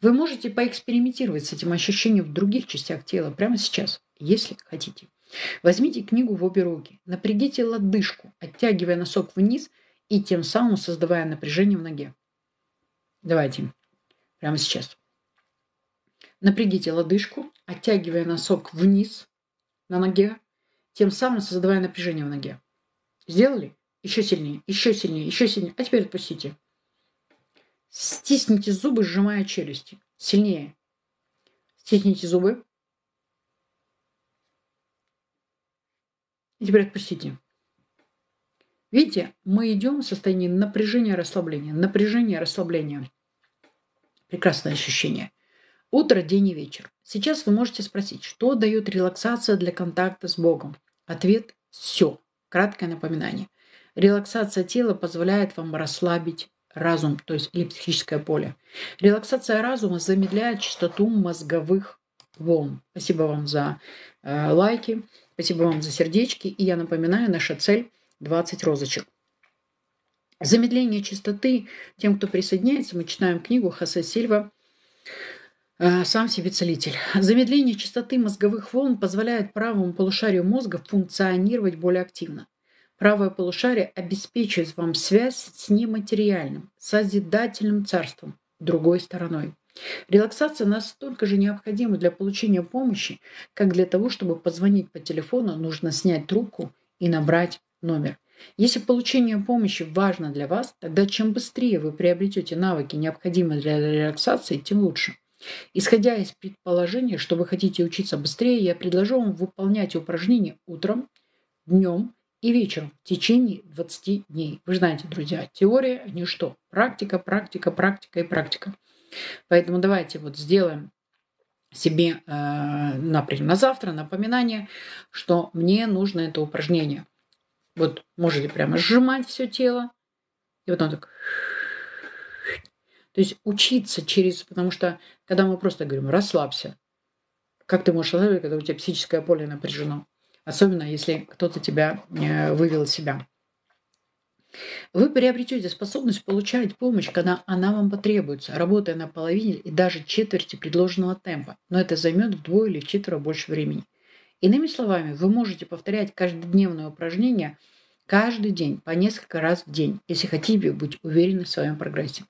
Вы можете поэкспериментировать с этим ощущением в других частях тела прямо сейчас, если хотите. Возьмите книгу в обе руки, напрягите лодыжку, оттягивая носок вниз и тем самым создавая напряжение в ноге. Давайте. Прямо сейчас. Напрягите лодыжку, оттягивая носок вниз на ноге, тем самым создавая напряжение в ноге. Сделали? Еще сильнее, еще сильнее, еще сильнее. А теперь отпустите. Стисните зубы, сжимая челюсти. Сильнее. Стисните зубы. И теперь отпустите. Видите, мы идем в состоянии напряжения, расслабления. Напряжение, расслабления Прекрасное ощущение. Утро, день и вечер. Сейчас вы можете спросить, что дает релаксация для контакта с Богом? Ответ – все. Краткое напоминание. Релаксация тела позволяет вам расслабить разум, то есть или психическое поле. Релаксация разума замедляет частоту мозговых волн. Спасибо вам за э, лайки, спасибо вам за сердечки. И я напоминаю, наша цель 20 розочек. Замедление частоты. Тем, кто присоединяется, мы читаем книгу Хосе Сильва Э, сам себе целитель. Замедление частоты мозговых волн позволяет правому полушарию мозга функционировать более активно. Правое полушарие обеспечивает вам связь с нематериальным, созидательным царством, другой стороной. Релаксация настолько же необходима для получения помощи, как для того, чтобы позвонить по телефону, нужно снять трубку и набрать номер. Если получение помощи важно для вас, тогда чем быстрее вы приобретете навыки, необходимые для релаксации, тем лучше – Исходя из предположения, что вы хотите учиться быстрее, я предложу вам выполнять упражнения утром, днем и вечером в течение 20 дней. Вы знаете, друзья, теория а – что, Практика, практика, практика и практика. Поэтому давайте вот сделаем себе, э, например, на завтра напоминание, что мне нужно это упражнение. Вот можете прямо сжимать все тело. И вот он так то есть учиться через... Потому что когда мы просто говорим «расслабься», как ты можешь расслабиться, когда у тебя психическое поле напряжено? Особенно, если кто-то тебя э, вывел из себя. Вы приобретете способность получать помощь, когда она вам потребуется, работая на половине и даже четверти предложенного темпа, но это займет вдвое или четверо больше времени. Иными словами, вы можете повторять каждодневное упражнение каждый день, по несколько раз в день, если хотите быть уверены в своем прогрессе.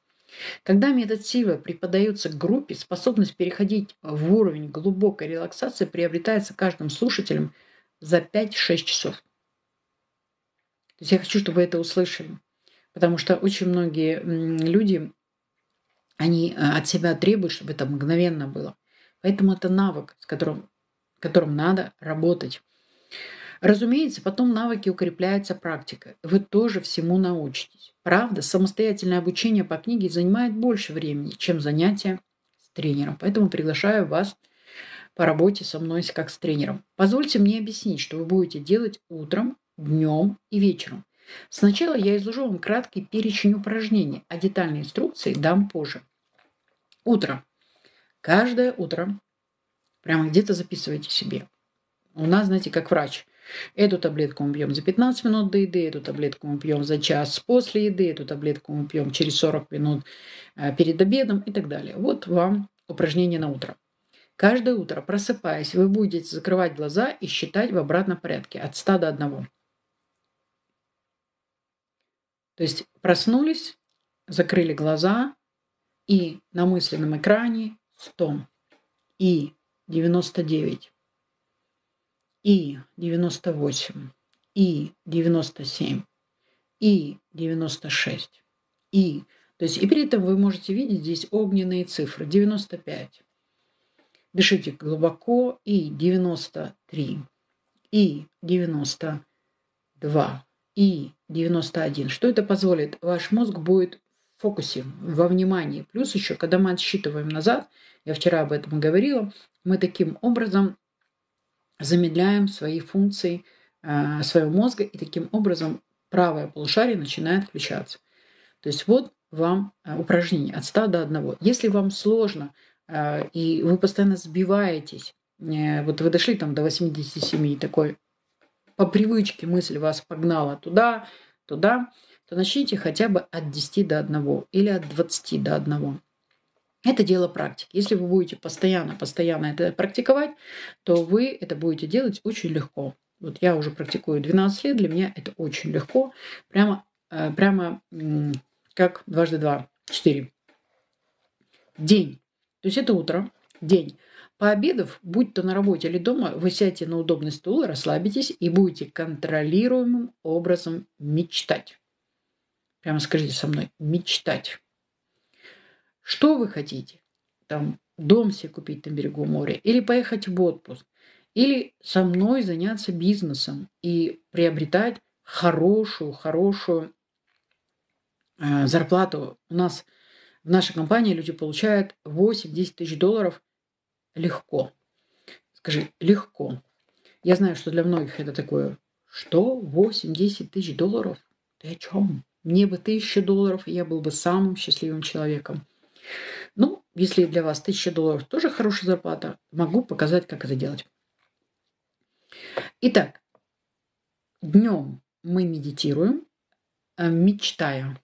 Когда метод силы преподается группе, способность переходить в уровень глубокой релаксации приобретается каждым слушателем за 5-6 часов. То есть я хочу, чтобы вы это услышали. Потому что очень многие люди, они э, от себя требуют, чтобы это мгновенно было. Поэтому это навык, с которым, которым надо работать. Разумеется, потом навыки укрепляется практика. Вы тоже всему научитесь. Правда, самостоятельное обучение по книге занимает больше времени, чем занятия с тренером. Поэтому приглашаю вас по работе со мной как с тренером. Позвольте мне объяснить, что вы будете делать утром, днем и вечером. Сначала я изложу вам краткий перечень упражнений, а детальные инструкции дам позже. Утро. Каждое утро. Прямо где-то записывайте себе. У нас, знаете, как врач – Эту таблетку мы пьем за 15 минут до еды, эту таблетку мы пьем за час после еды, эту таблетку мы пьем через 40 минут э, перед обедом и так далее. Вот вам упражнение на утро. Каждое утро, просыпаясь, вы будете закрывать глаза и считать в обратном порядке от 100 до 1. То есть проснулись, закрыли глаза и на мысленном экране 100 и 99 и 98, и 97, и 96, и. То есть, и при этом вы можете видеть здесь огненные цифры. 95. Дышите глубоко. И 93, и 92, и 91. Что это позволит? Ваш мозг будет в фокусе, во внимании. Плюс еще, когда мы отсчитываем назад, я вчера об этом говорила, мы таким образом замедляем свои функции э, своего мозга, и таким образом правое полушарие начинает включаться. То есть вот вам э, упражнение от 100 до 1. Если вам сложно, э, и вы постоянно сбиваетесь, вот вы дошли там до 87, такой по привычке мысль вас погнала туда, туда, то начните хотя бы от 10 до 1 или от 20 до 1. Это дело практики. Если вы будете постоянно, постоянно это практиковать, то вы это будете делать очень легко. Вот я уже практикую 12 лет, для меня это очень легко. Прямо, э, прямо как дважды два, четыре. День. То есть это утро, день. Пообедав, будь то на работе или дома, вы сядьте на удобный стул, расслабитесь и будете контролируемым образом мечтать. Прямо скажите со мной, мечтать. Что вы хотите? Там дом себе купить на берегу моря или поехать в отпуск или со мной заняться бизнесом и приобретать хорошую, хорошую э, зарплату. У нас в нашей компании люди получают 8-10 тысяч долларов легко. Скажи, легко. Я знаю, что для многих это такое, что 8-10 тысяч долларов? Ты о чем? Мне бы тысяча долларов, и я был бы самым счастливым человеком. Ну, если для вас 1000 долларов тоже хорошая зарплата, могу показать, как это делать. Итак, днем мы медитируем, э, мечтая.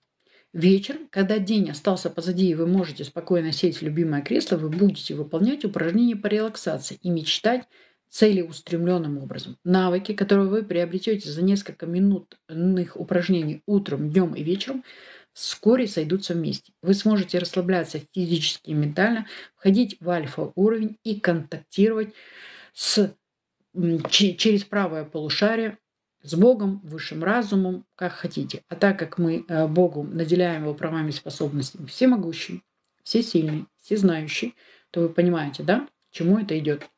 Вечер, когда день остался позади, и вы можете спокойно сесть в любимое кресло, вы будете выполнять упражнения по релаксации и мечтать целеустремленным образом. Навыки, которые вы приобретете за несколько минутных упражнений утром, днем и вечером – вскоре сойдутся вместе. Вы сможете расслабляться физически и ментально, входить в альфа-уровень и контактировать с, через правое полушарие с Богом, высшим разумом, как хотите. А так как мы э, Богу наделяем его правами и способностями всемогущий, всесильный, всезнающий, то вы понимаете, да, к чему это идет.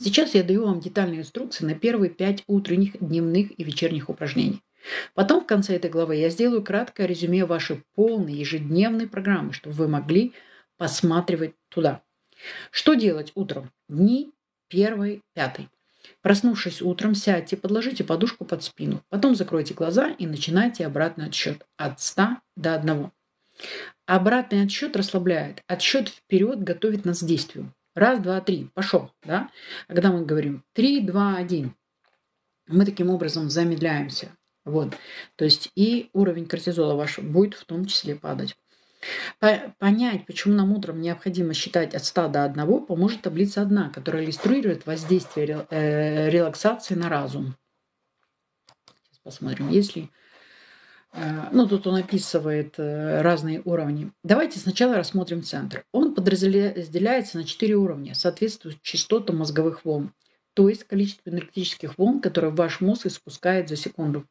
Сейчас я даю вам детальные инструкции на первые пять утренних, дневных и вечерних упражнений. Потом в конце этой главы я сделаю краткое резюме вашей полной ежедневной программы, чтобы вы могли посматривать туда. Что делать утром? Дни 1, 5. Проснувшись утром, сядьте, подложите подушку под спину. Потом закройте глаза и начинайте обратный отсчет от 100 до 1. Обратный отсчет расслабляет. Отсчет вперед готовит нас к действию. Раз, два, три. Пошел. Да? Когда мы говорим три, два, один, мы таким образом замедляемся. Вот. То есть и уровень кортизола ваш будет в том числе падать. Понять, почему нам утром необходимо считать от 100 до 1, поможет таблица 1, которая иллюстрирует воздействие э, релаксации на разум. Сейчас посмотрим, если... Э, ну, тут он описывает э, разные уровни. Давайте сначала рассмотрим центр. Он подразделяется на 4 уровня, соответствует частотам мозговых волн, то есть количеству энергетических волн, которые ваш мозг испускает за секунду.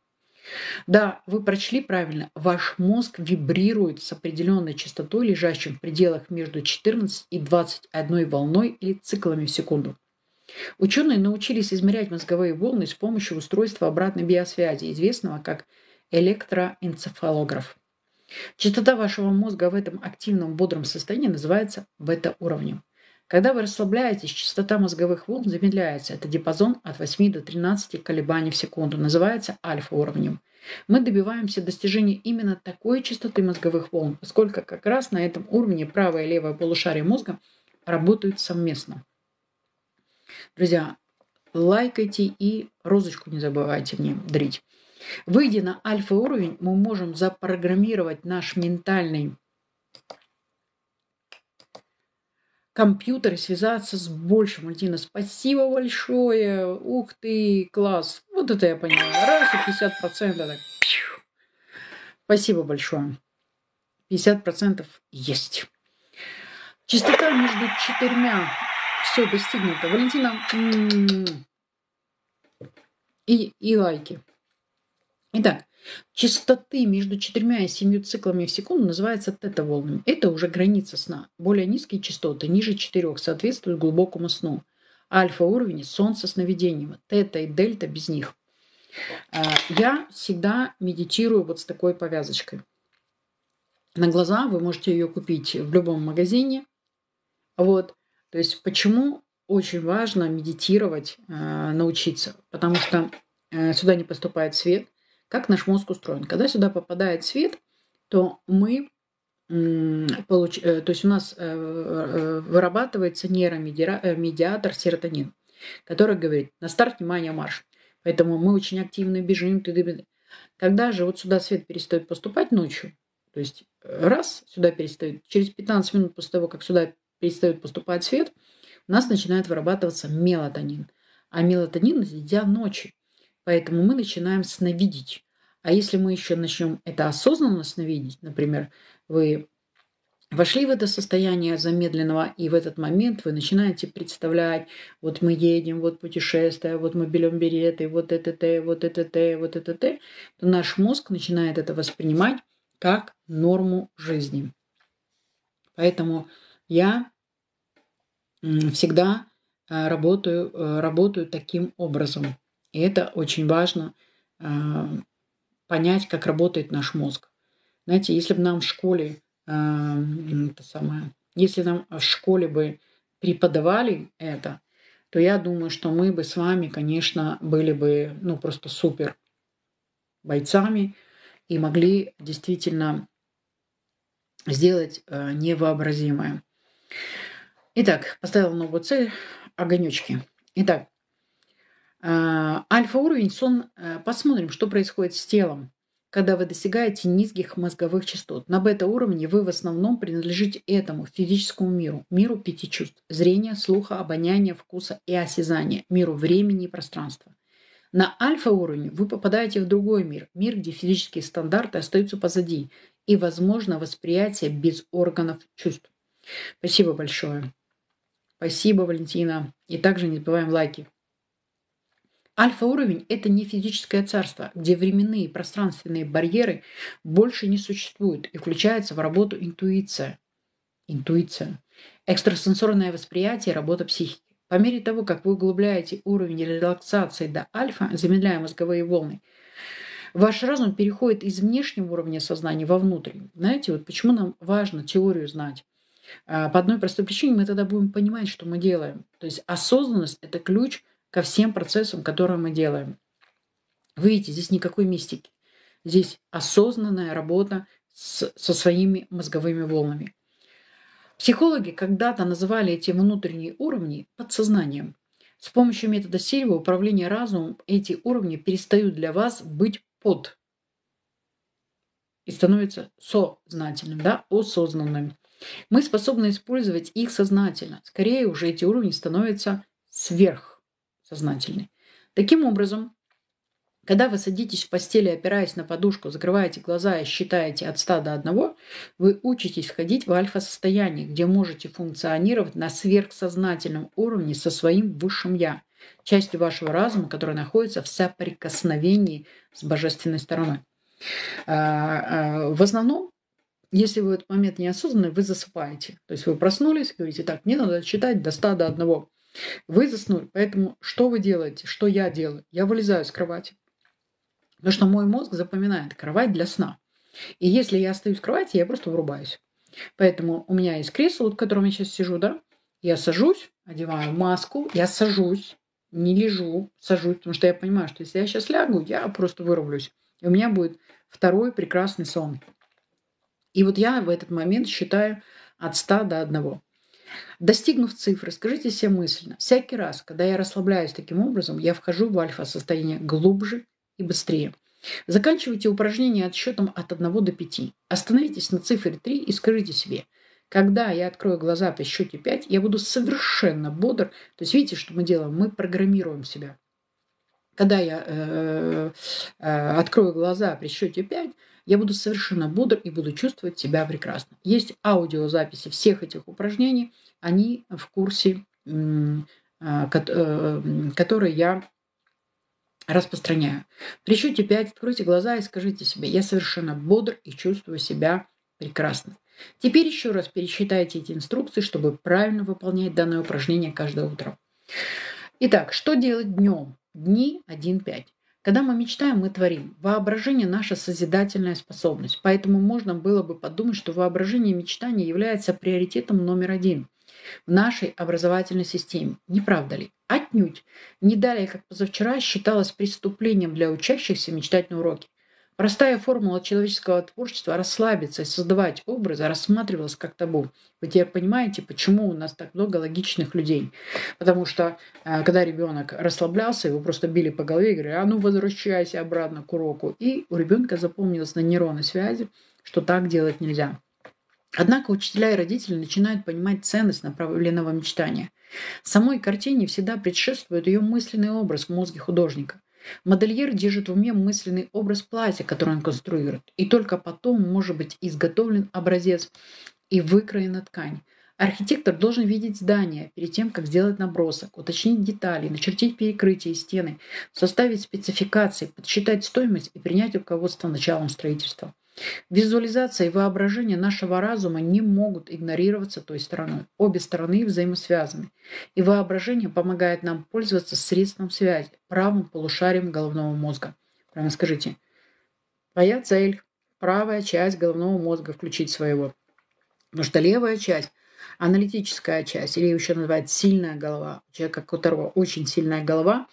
Да, вы прочли правильно. Ваш мозг вибрирует с определенной частотой, лежащим в пределах между 14 и 21 волной или циклами в секунду. Ученые научились измерять мозговые волны с помощью устройства обратной биосвязи, известного как электроэнцефалограф. Частота вашего мозга в этом активном бодром состоянии называется бета-уровнем. Когда вы расслабляетесь, частота мозговых волн замедляется. Это диапазон от 8 до 13 колебаний в секунду. Называется альфа-уровнем. Мы добиваемся достижения именно такой частоты мозговых волн, поскольку как раз на этом уровне правое и левое полушарие мозга работают совместно. Друзья, лайкайте и розочку не забывайте мне дрить. Выйдя на альфа-уровень, мы можем запрограммировать наш ментальный компьютере связаться с большим. Альтина, спасибо большое. Ух ты, класс. Вот это я поняла. Раз и 50% процентов. Спасибо большое. 50% есть. Частота между четырьмя. Все достигнуто. Валентина. М-м-м. И, и лайки. Итак, Частоты между четырьмя и семью циклами в секунду называются тета-волнами. Это уже граница сна. Более низкие частоты, ниже четырех, соответствуют глубокому сну. Альфа-уровень – сон со сновидением. Тета и дельта без них. А, я всегда медитирую вот с такой повязочкой. На глаза вы можете ее купить в любом магазине. Вот. То есть почему очень важно медитировать, а, научиться? Потому что э, сюда не поступает свет, как наш мозг устроен. Когда сюда попадает свет, то мы получ... Э, то есть у нас э, э, вырабатывается нейромедиатор серотонин, который говорит на старт внимание марш. Поэтому мы очень активно бежим. Когда же вот сюда свет перестает поступать ночью, то есть раз сюда перестает, через 15 минут после того, как сюда перестает поступать свет, у нас начинает вырабатываться мелатонин. А мелатонин – это дитя ночи. Поэтому мы начинаем сновидеть. А если мы еще начнем это осознанно сновидеть, например, вы вошли в это состояние замедленного, и в этот момент вы начинаете представлять, вот мы едем, вот путешествие, вот мы берем билеты, вот это т, вот это т, вот это т, то наш мозг начинает это воспринимать как норму жизни. Поэтому я всегда э, работаю, э, работаю таким образом – и это очень важно э, понять, как работает наш мозг. Знаете, если бы нам в школе, э, это самое, если нам в школе бы преподавали это, то я думаю, что мы бы с вами, конечно, были бы ну, просто супер бойцами и могли действительно сделать э, невообразимое. Итак, поставила новую цель – огонечки. Итак, а, альфа-уровень сон. Э, посмотрим, что происходит с телом, когда вы достигаете низких мозговых частот. На бета-уровне вы в основном принадлежите этому физическому миру, миру пяти чувств – зрения, слуха, обоняния, вкуса и осязания, миру времени и пространства. На альфа-уровне вы попадаете в другой мир, мир, где физические стандарты остаются позади и, возможно, восприятие без органов чувств. Спасибо большое. Спасибо, Валентина. И также не забываем лайки. Альфа-уровень – это не физическое царство, где временные и пространственные барьеры больше не существуют и включается в работу интуиция. Интуиция. Экстрасенсорное восприятие работа психики. По мере того, как вы углубляете уровень релаксации до альфа, замедляя мозговые волны, ваш разум переходит из внешнего уровня сознания во внутренний. Знаете, вот почему нам важно теорию знать? А, по одной простой причине мы тогда будем понимать, что мы делаем. То есть осознанность – это ключ ко всем процессам, которые мы делаем. Вы видите, здесь никакой мистики. Здесь осознанная работа с, со своими мозговыми волнами. Психологи когда-то называли эти внутренние уровни подсознанием. С помощью метода Сильва управления разумом эти уровни перестают для вас быть под и становятся сознательным, да, осознанным. Мы способны использовать их сознательно. Скорее уже эти уровни становятся сверх сознательный. Таким образом, когда вы садитесь в постели, опираясь на подушку, закрываете глаза и считаете от 100 до 1, вы учитесь входить в альфа-состояние, где можете функционировать на сверхсознательном уровне со своим высшим «я», частью вашего разума, которая находится в соприкосновении с божественной стороной. А, а, в основном, если вы в этот момент неосознанный, вы засыпаете. То есть вы проснулись, и говорите, так, мне надо считать до 100 до 1. Вы заснули, поэтому что вы делаете, что я делаю? Я вылезаю с кровати. Потому что мой мозг запоминает кровать для сна. И если я остаюсь в кровати, я просто врубаюсь. Поэтому у меня есть кресло, вот, в котором я сейчас сижу, да? Я сажусь, одеваю маску, я сажусь, не лежу, сажусь, потому что я понимаю, что если я сейчас лягу, я просто вырублюсь. И у меня будет второй прекрасный сон. И вот я в этот момент считаю от 100 до 1. Достигнув цифры, скажите себе мысленно, всякий раз, когда я расслабляюсь таким образом, я вхожу в альфа-состояние глубже и быстрее. Заканчивайте упражнение отсчетом от 1 до 5. Остановитесь на цифре 3 и скажите себе, когда я открою глаза при счете 5, я буду совершенно бодр. То есть видите, что мы делаем? Мы программируем себя. Когда я э, э, э открою глаза при счете 5, я буду совершенно бодр и буду чувствовать себя прекрасно. Есть аудиозаписи всех этих упражнений, они в курсе, а, э, которые я распространяю. Трещите 5, откройте глаза и скажите себе, я совершенно бодр и чувствую себя прекрасно. Теперь еще раз пересчитайте эти инструкции, чтобы правильно выполнять данное упражнение каждое утро. Итак, что делать днем? Дни 1-5. Когда мы мечтаем, мы творим. Воображение – наша созидательная способность. Поэтому можно было бы подумать, что воображение и мечтание является приоритетом номер один в нашей образовательной системе. Не правда ли? Отнюдь. Не далее, как позавчера, считалось преступлением для учащихся мечтать на уроке. Простая формула человеческого творчества расслабиться и создавать образы рассматривалась как табу. Вы теперь понимаете, почему у нас так много логичных людей. Потому что э, когда ребенок расслаблялся, его просто били по голове и говорили, а ну возвращайся обратно к уроку. И у ребенка запомнилось на нейронной связи, что так делать нельзя. Однако учителя и родители начинают понимать ценность направленного мечтания. Самой картине всегда предшествует ее мысленный образ в мозге художника – Модельер держит в уме мысленный образ платья, который он конструирует, и только потом может быть изготовлен образец и выкроена ткань. Архитектор должен видеть здание перед тем, как сделать набросок, уточнить детали, начертить перекрытия и стены, составить спецификации, подсчитать стоимость и принять руководство началом строительства. Визуализация и воображение нашего разума не могут игнорироваться той стороной. Обе стороны взаимосвязаны. И воображение помогает нам пользоваться средством связи, правым полушарием головного мозга. Прямо скажите, твоя цель – правая часть головного мозга включить своего. Потому что левая часть – аналитическая часть, или еще называют сильная голова. У человека, у которого очень сильная голова,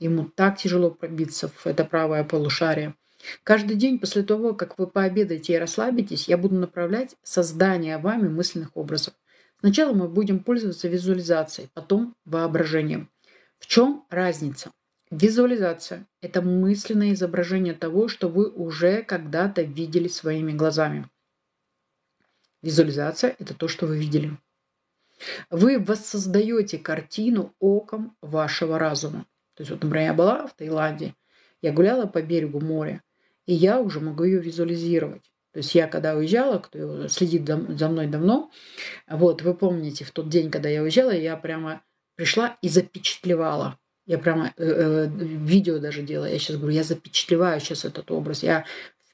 ему так тяжело пробиться в это правое полушарие – Каждый день после того, как вы пообедаете и расслабитесь, я буду направлять создание вами мысленных образов. Сначала мы будем пользоваться визуализацией, потом воображением. В чем разница? Визуализация – это мысленное изображение того, что вы уже когда-то видели своими глазами. Визуализация – это то, что вы видели. Вы воссоздаете картину оком вашего разума. То есть, вот, например, я была в Таиланде, я гуляла по берегу моря, и я уже могу ее визуализировать. То есть я когда уезжала, кто следит за мной давно, вот вы помните, в тот день, когда я уезжала, я прямо пришла и запечатлевала. Я прямо э, э, видео даже делала. Я сейчас говорю, я запечатлеваю сейчас этот образ, я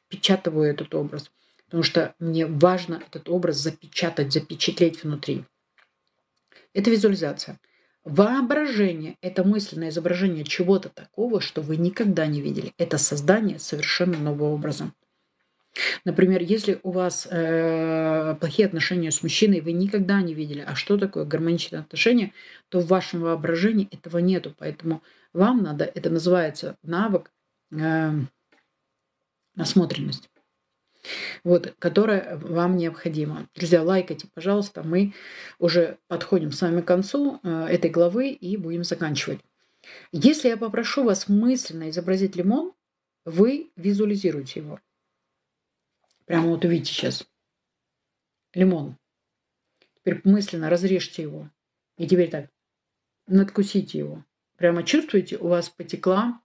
впечатываю этот образ, потому что мне важно этот образ запечатать, запечатлеть внутри. Это визуализация. Воображение – это мысленное изображение чего-то такого, что вы никогда не видели. Это создание совершенно нового образа. Например, если у вас э, плохие отношения с мужчиной, вы никогда не видели, а что такое гармоничные отношения, то в вашем воображении этого нету. Поэтому вам надо, это называется навык э, эм, насмотренность вот, которая вам необходима, Друзья, лайкайте, пожалуйста, мы уже подходим с вами к концу э, этой главы и будем заканчивать. Если я попрошу вас мысленно изобразить лимон, вы визуализируете его. Прямо вот увидите сейчас. Лимон. Теперь мысленно разрежьте его. И теперь так, надкусите его. Прямо чувствуете, у вас потекла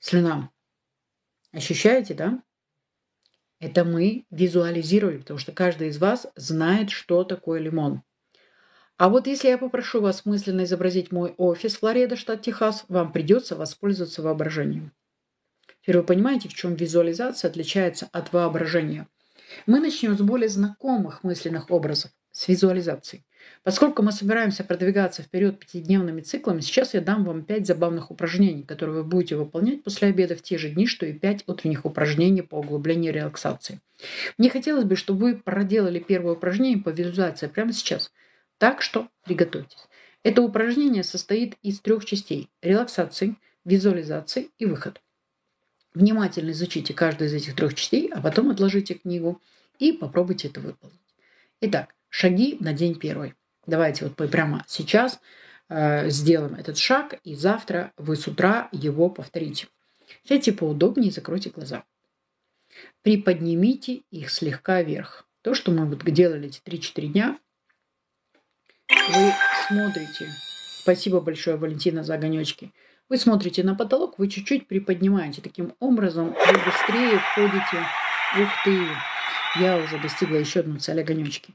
слюна. Ощущаете, да? Это мы визуализировали, потому что каждый из вас знает, что такое лимон. А вот если я попрошу вас мысленно изобразить мой офис Флорида, штат Техас, вам придется воспользоваться воображением. Теперь вы понимаете, в чем визуализация отличается от воображения. Мы начнем с более знакомых мысленных образов, с визуализации. Поскольку мы собираемся продвигаться вперед пятидневными циклами, сейчас я дам вам пять забавных упражнений, которые вы будете выполнять после обеда в те же дни, что и пять утренних упражнений по углублению релаксации. Мне хотелось бы, чтобы вы проделали первое упражнение по визуализации прямо сейчас. Так что приготовьтесь. Это упражнение состоит из трех частей – релаксации, визуализации и выход. Внимательно изучите каждую из этих трех частей, а потом отложите книгу и попробуйте это выполнить. Итак, шаги на день первый. Давайте вот прямо сейчас э, сделаем этот шаг, и завтра вы с утра его повторите. Сядьте поудобнее, закройте глаза. Приподнимите их слегка вверх. То, что мы вот делали эти 3-4 дня, вы смотрите. Спасибо большое, Валентина, за огонечки. Вы смотрите на потолок, вы чуть-чуть приподнимаете. Таким образом вы быстрее входите. Ух ты! Я уже достигла еще одну цели огонечки.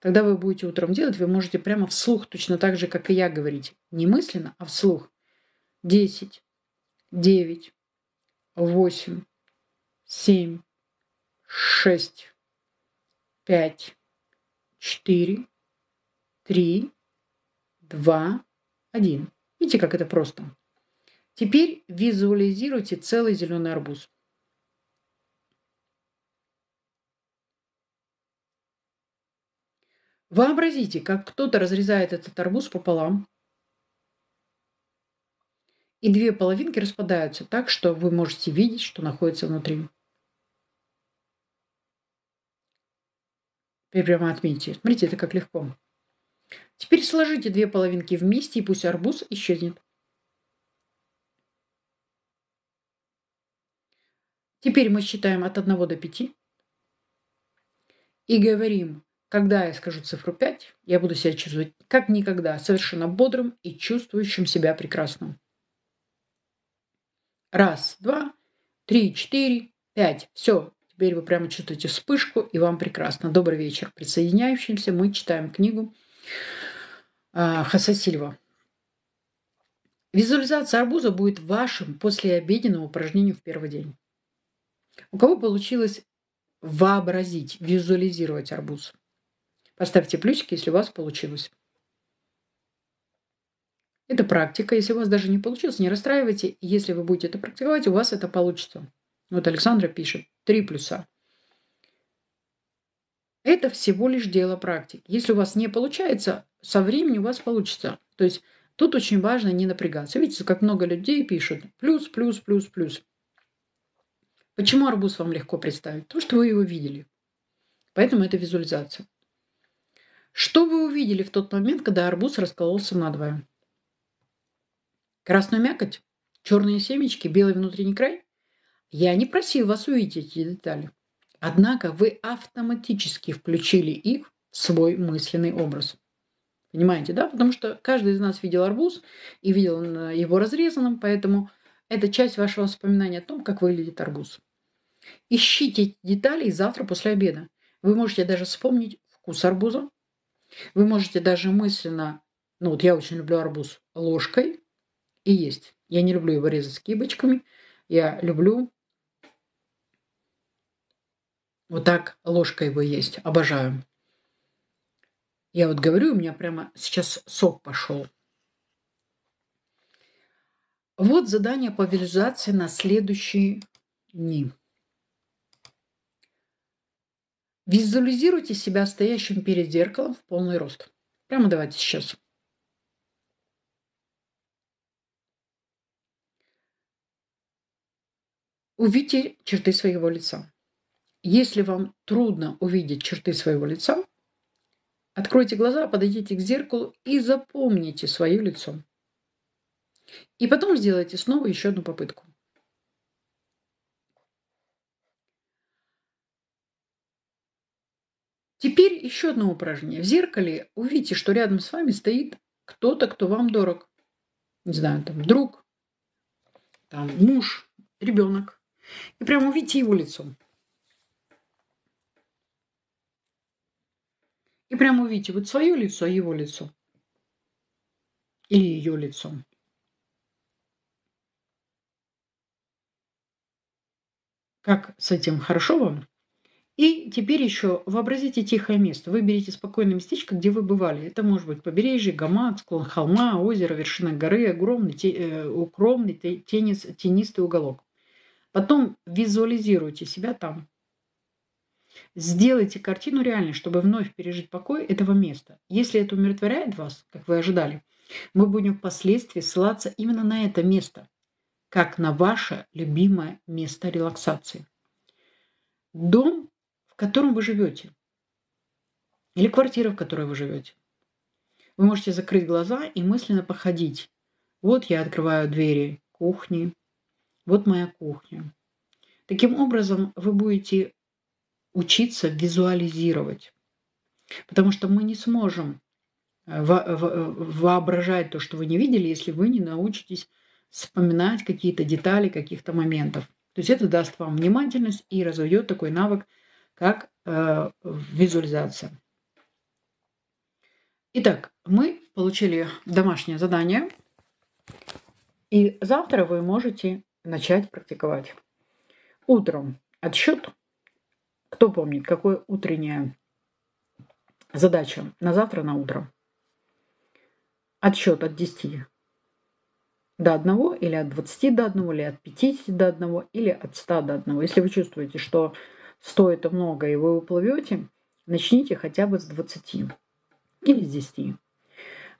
Когда вы будете утром делать, вы можете прямо вслух, точно так же, как и я, говорить. Не мысленно, а вслух. 10, 9, 8, 7, 6, 5, 4, 3, 2, 1. Видите, как это просто? Теперь визуализируйте целый зеленый арбуз. Вообразите, как кто-то разрезает этот арбуз пополам, и две половинки распадаются так, что вы можете видеть, что находится внутри. Теперь прямо отметьте. Смотрите, это как легко. Теперь сложите две половинки вместе, и пусть арбуз исчезнет. Теперь мы считаем от 1 до 5 и говорим когда я скажу цифру 5, я буду себя чувствовать как никогда, совершенно бодрым и чувствующим себя прекрасным. Раз, два, три, четыре, пять. Все. Теперь вы прямо чувствуете вспышку, и вам прекрасно. Добрый вечер присоединяющимся. Мы читаем книгу э, Сильва. Визуализация арбуза будет вашим послеобеденным упражнением в первый день. У кого получилось вообразить, визуализировать арбуз? Поставьте плюсики, если у вас получилось. Это практика. Если у вас даже не получилось, не расстраивайте. Если вы будете это практиковать, у вас это получится. Вот Александра пишет. Три плюса. Это всего лишь дело практики. Если у вас не получается, со временем у вас получится. То есть тут очень важно не напрягаться. Видите, как много людей пишут. Плюс, плюс, плюс, плюс. Почему арбуз вам легко представить? Потому что вы его видели. Поэтому это визуализация. Что вы увидели в тот момент, когда арбуз раскололся надвое? Красную мякоть? Черные семечки? Белый внутренний край? Я не просил вас увидеть эти детали. Однако вы автоматически включили их в свой мысленный образ. Понимаете, да? Потому что каждый из нас видел арбуз и видел его разрезанным, поэтому это часть вашего воспоминания о том, как выглядит арбуз. Ищите детали завтра после обеда. Вы можете даже вспомнить вкус арбуза, вы можете даже мысленно, ну вот я очень люблю арбуз ложкой и есть. Я не люблю его резать скибочками, я люблю вот так ложкой его есть, обожаю. Я вот говорю, у меня прямо сейчас сок пошел. Вот задание по визуализации на следующие дни. Визуализируйте себя стоящим перед зеркалом в полный рост. Прямо давайте сейчас. Увидите черты своего лица. Если вам трудно увидеть черты своего лица, откройте глаза, подойдите к зеркалу и запомните свое лицо. И потом сделайте снова еще одну попытку. Теперь еще одно упражнение. В зеркале увидите, что рядом с вами стоит кто-то, кто вам дорог. Не знаю, там друг, там муж, ребенок. И прямо увидите его лицо. И прямо увидите вот свое лицо, а его лицо. Или ее лицо. Как с этим хорошо вам? И теперь еще вообразите тихое место. Выберите спокойное местечко, где вы бывали. Это может быть побережье, гамак, склон холма, озеро, вершина горы, огромный, те, э, укромный, тенис, тенистый уголок. Потом визуализируйте себя там. Сделайте картину реальной, чтобы вновь пережить покой этого места. Если это умиротворяет вас, как вы ожидали, мы будем впоследствии ссылаться именно на это место, как на ваше любимое место релаксации. Дом котором вы живете. Или квартира, в которой вы живете. Вы можете закрыть глаза и мысленно походить. Вот я открываю двери кухни. Вот моя кухня. Таким образом, вы будете учиться визуализировать. Потому что мы не сможем э, э, э, воображать то, что вы не видели, если вы не научитесь вспоминать какие-то детали каких-то моментов. То есть это даст вам внимательность и разовьет такой навык как э, визуализация. Итак, мы получили домашнее задание, и завтра вы можете начать практиковать. Утром отсчет. Кто помнит, какое утреннее задача на завтра, на утро? Отсчет от 10 до 1 или от 20 до 1, или от 50 до 1, или от 100 до 1. Если вы чувствуете, что стоит много, и вы уплывете, начните хотя бы с 20 или с 10.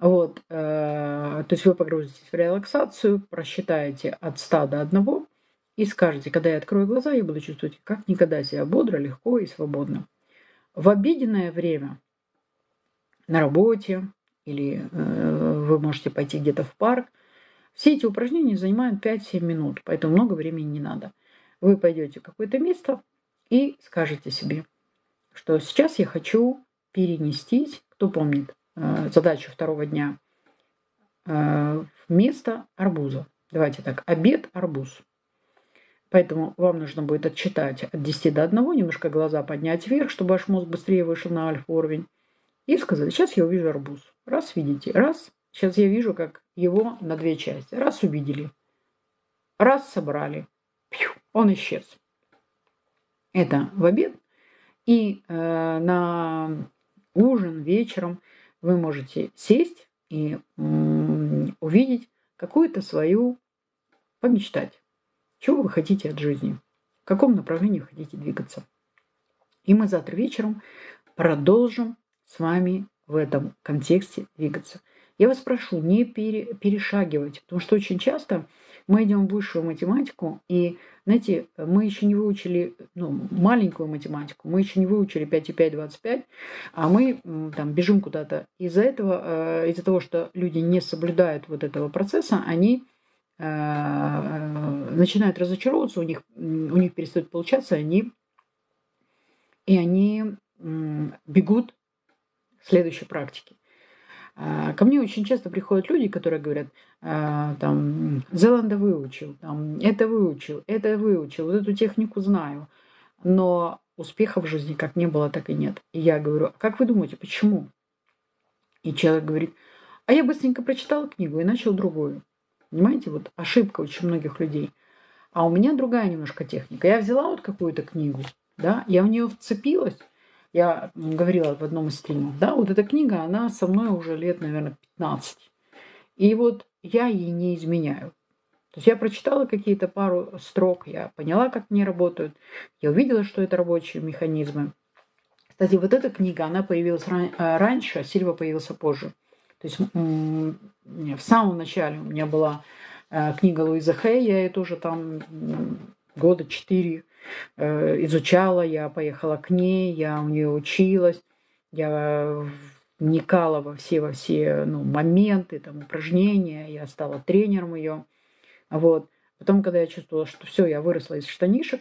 Вот, э, то есть вы погрузитесь в релаксацию, просчитаете от 100 до 1 и скажете, когда я открою глаза, я буду чувствовать как никогда себя бодро, легко и свободно. В обеденное время на работе или э, вы можете пойти где-то в парк, все эти упражнения занимают 5-7 минут, поэтому много времени не надо. Вы пойдете в какое-то место, и скажете себе, что сейчас я хочу перенестись, кто помнит, э, задачу второго дня, э, вместо арбуза. Давайте так, обед, арбуз. Поэтому вам нужно будет отчитать от 10 до 1, немножко глаза поднять вверх, чтобы ваш мозг быстрее вышел на альфа-уровень. И сказать, сейчас я увижу арбуз. Раз, видите, раз. Сейчас я вижу, как его на две части. Раз увидели, раз собрали. Пью, он исчез. Это в обед. И э, на ужин вечером вы можете сесть и э, увидеть какую-то свою, помечтать, чего вы хотите от жизни, в каком направлении хотите двигаться. И мы завтра вечером продолжим с вами в этом контексте двигаться. Я вас прошу не пере, перешагивать, потому что очень часто мы идем в высшую математику, и знаете, мы еще не выучили ну, маленькую математику, мы еще не выучили 5 и 5, 25, а мы там бежим куда-то. Из-за этого, э, из-за того, что люди не соблюдают вот этого процесса, они э, э, начинают разочаровываться, у них, у них перестает получаться, они, и они бегут к следующей практике. А, ко мне очень часто приходят люди, которые говорят, а, там, Зеланда выучил, там, это выучил, это выучил, вот эту технику знаю. Но успехов в жизни как не было, так и нет. И я говорю, а как вы думаете, почему? И человек говорит, а я быстренько прочитал книгу и начал другую. Понимаете, вот ошибка очень многих людей. А у меня другая немножко техника. Я взяла вот какую-то книгу, да, я в нее вцепилась, я говорила в одном из стримов, да, вот эта книга, она со мной уже лет, наверное, 15. И вот я ей не изменяю. То есть я прочитала какие-то пару строк, я поняла, как они работают, я увидела, что это рабочие механизмы. Кстати, вот эта книга, она появилась э, раньше, а Сильва появился позже. То есть в самом начале у меня была э, книга Луиза Хэй, я ее тоже там года четыре Э, изучала, я поехала к ней, я у нее училась, я вникала во все, во все ну, моменты, там, упражнения, я стала тренером ее. Вот. Потом, когда я чувствовала, что все, я выросла из штанишек,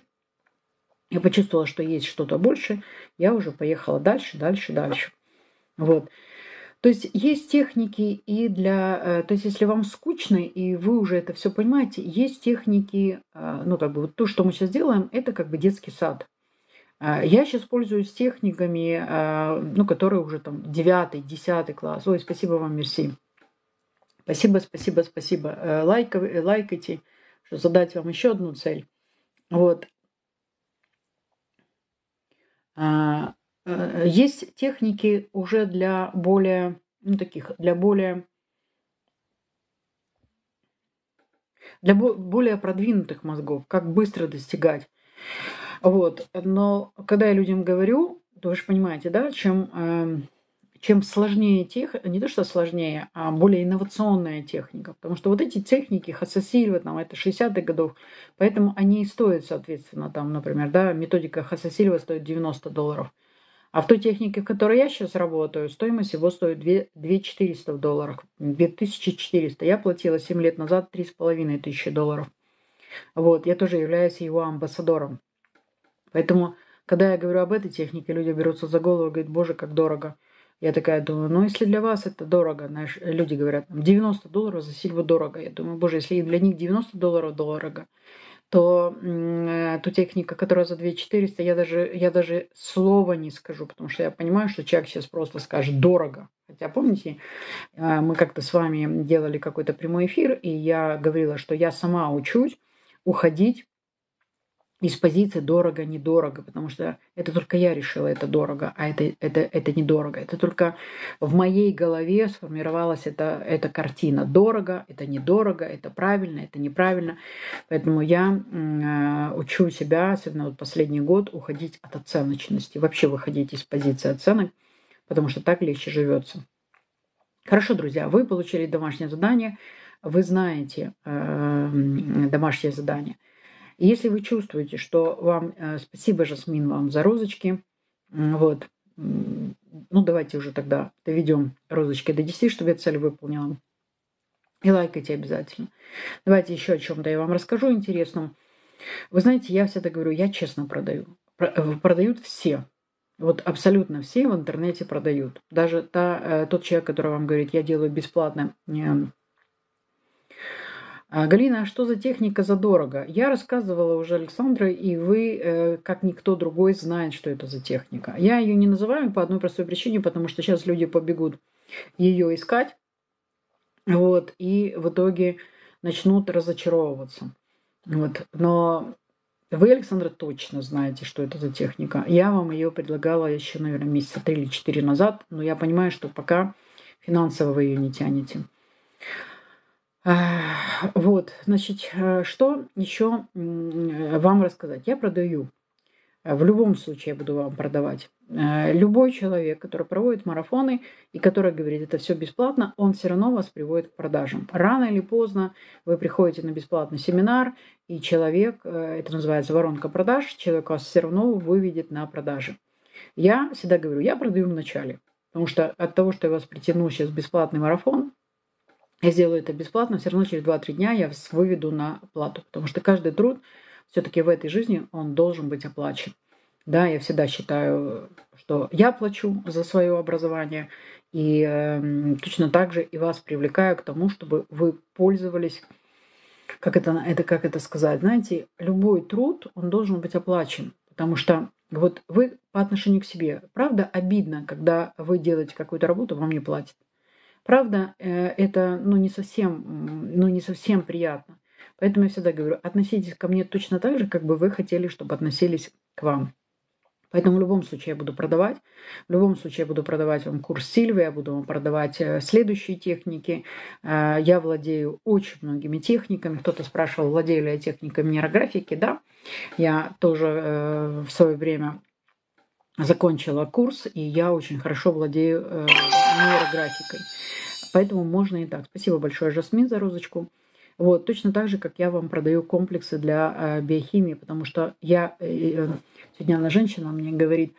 я почувствовала, что есть что-то больше, я уже поехала дальше, дальше, дальше. Вот. То есть есть техники и для... Э, то есть если вам скучно, и вы уже это все понимаете, есть техники, э, ну как бы вот то, что мы сейчас делаем, это как бы детский сад. Э, я сейчас пользуюсь техниками, ну, которые уже там 9, 10 класс. Ой, спасибо вам, мерси. Спасибо, спасибо, спасибо. Лайк, лайкайте, что задать вам еще одну цель. Вот. Э, есть техники уже для более, ну, таких, для более для более продвинутых мозгов, как быстро достигать. Вот. Но когда я людям говорю, то вы же понимаете, да, чем, эм, чем сложнее тех, не то что сложнее, а более инновационная техника, потому что вот эти техники Хассасильва, там, это 60-х годов, поэтому они и стоят, соответственно, там, например, да, методика Хассасильва стоит 90 долларов – а в в которой я сейчас работаю, стоимость его стоит 2, 2400 в долларах. 2400. Я платила 7 лет назад 3500 долларов. Вот, я тоже являюсь его амбассадором. Поэтому, когда я говорю об этой технике, люди берутся за голову и говорят, боже, как дорого. Я такая думаю, ну если для вас это дорого, знаешь, люди говорят, 90 долларов за сильву дорого. Я думаю, боже, если для них 90 долларов дорого, то э, ту техника, которая за 2400, я даже, я даже слова не скажу, потому что я понимаю, что человек сейчас просто скажет «дорого». Хотя, помните, э, мы как-то с вами делали какой-то прямой эфир, и я говорила, что я сама учусь уходить из позиции дорого, недорого, потому что это только я решила, это дорого, а это, это, это недорого. Это только в моей голове сформировалась эта, эта картина. Дорого, это недорого, это правильно, это неправильно. Поэтому я э, учу себя, особенно вот последний год, уходить от оценочности, вообще выходить из позиции оценок, потому что так легче живется. Хорошо, друзья, вы получили домашнее задание, вы знаете э, домашнее задание – если вы чувствуете, что вам... Э, спасибо, Жасмин, вам за розочки. Вот. Ну, давайте уже тогда доведем розочки до 10, чтобы я цель выполнила. И лайкайте обязательно. Давайте еще о чем-то я вам расскажу интересном. Вы знаете, я всегда говорю, я честно продаю. Э, продают все. Вот абсолютно все в интернете продают. Даже та, э, тот человек, который вам говорит, я делаю бесплатно эм, а, Галина, а что за техника задорого? Я рассказывала уже Александра, и вы, э, как никто другой, знает, что это за техника. Я ее не называю по одной простой причине, потому что сейчас люди побегут ее искать, вот, и в итоге начнут разочаровываться. Вот. Но вы, Александра, точно знаете, что это за техника. Я вам ее предлагала еще, наверное, месяца три или четыре назад, но я понимаю, что пока финансово вы ее не тянете. Вот, значит, э, что еще э, вам рассказать? Я продаю. В любом случае я буду вам продавать. Э, любой человек, который проводит марафоны и который говорит, это все бесплатно, он все равно вас приводит к продажам. Рано или поздно вы приходите на бесплатный семинар, и человек, это называется воронка продаж, человек вас все равно выведет на продажи. Я всегда говорю, я продаю вначале, потому что от того, что я вас притяну сейчас в бесплатный марафон, я сделаю это бесплатно, все равно через 2-3 дня я выведу на плату, потому что каждый труд все-таки в этой жизни он должен быть оплачен. Да, я всегда считаю, что я плачу за свое образование, и э, точно так же и вас привлекаю к тому, чтобы вы пользовались, как это, это, как это сказать, знаете, любой труд, он должен быть оплачен, потому что вот вы по отношению к себе, правда, обидно, когда вы делаете какую-то работу, вам не платят. Правда, э, это ну, не, совсем, ну, не совсем приятно. Поэтому я всегда говорю, относитесь ко мне точно так же, как бы вы хотели, чтобы относились к вам. Поэтому в любом случае я буду продавать. В любом случае я буду продавать вам курс Сильвы, я буду вам продавать э, следующие техники. Э, я владею очень многими техниками. Кто-то спрашивал, владею ли я техниками нейрографики. Да, я тоже в свое время закончила курс, и я очень хорошо владею э, нейрографикой. Поэтому можно и так. Спасибо большое, Жасмин, за розочку. Вот, точно так же, как я вам продаю комплексы для э, биохимии, потому что я, э, э сегодня одна женщина мне говорит,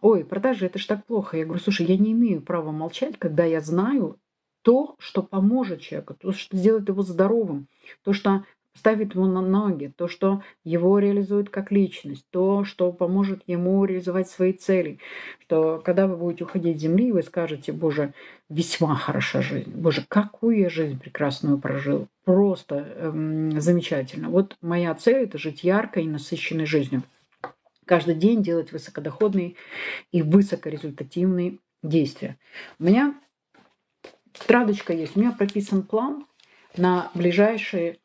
ой, продажи, это ж так плохо. Я говорю, слушай, я не имею права молчать, когда я знаю то, что поможет человеку, то, что сделает его здоровым, то, что ставит ему на ноги, то, что его реализует как личность, то, что поможет ему реализовать свои цели. Что когда вы будете уходить с земли, вы скажете, Боже, весьма хороша жизнь. Боже, какую я жизнь прекрасную прожил. Просто эм, замечательно. Вот моя цель – это жить яркой и насыщенной жизнью. Каждый день делать высокодоходные и высокорезультативные действия. У меня традочка есть. У меня прописан план на ближайшие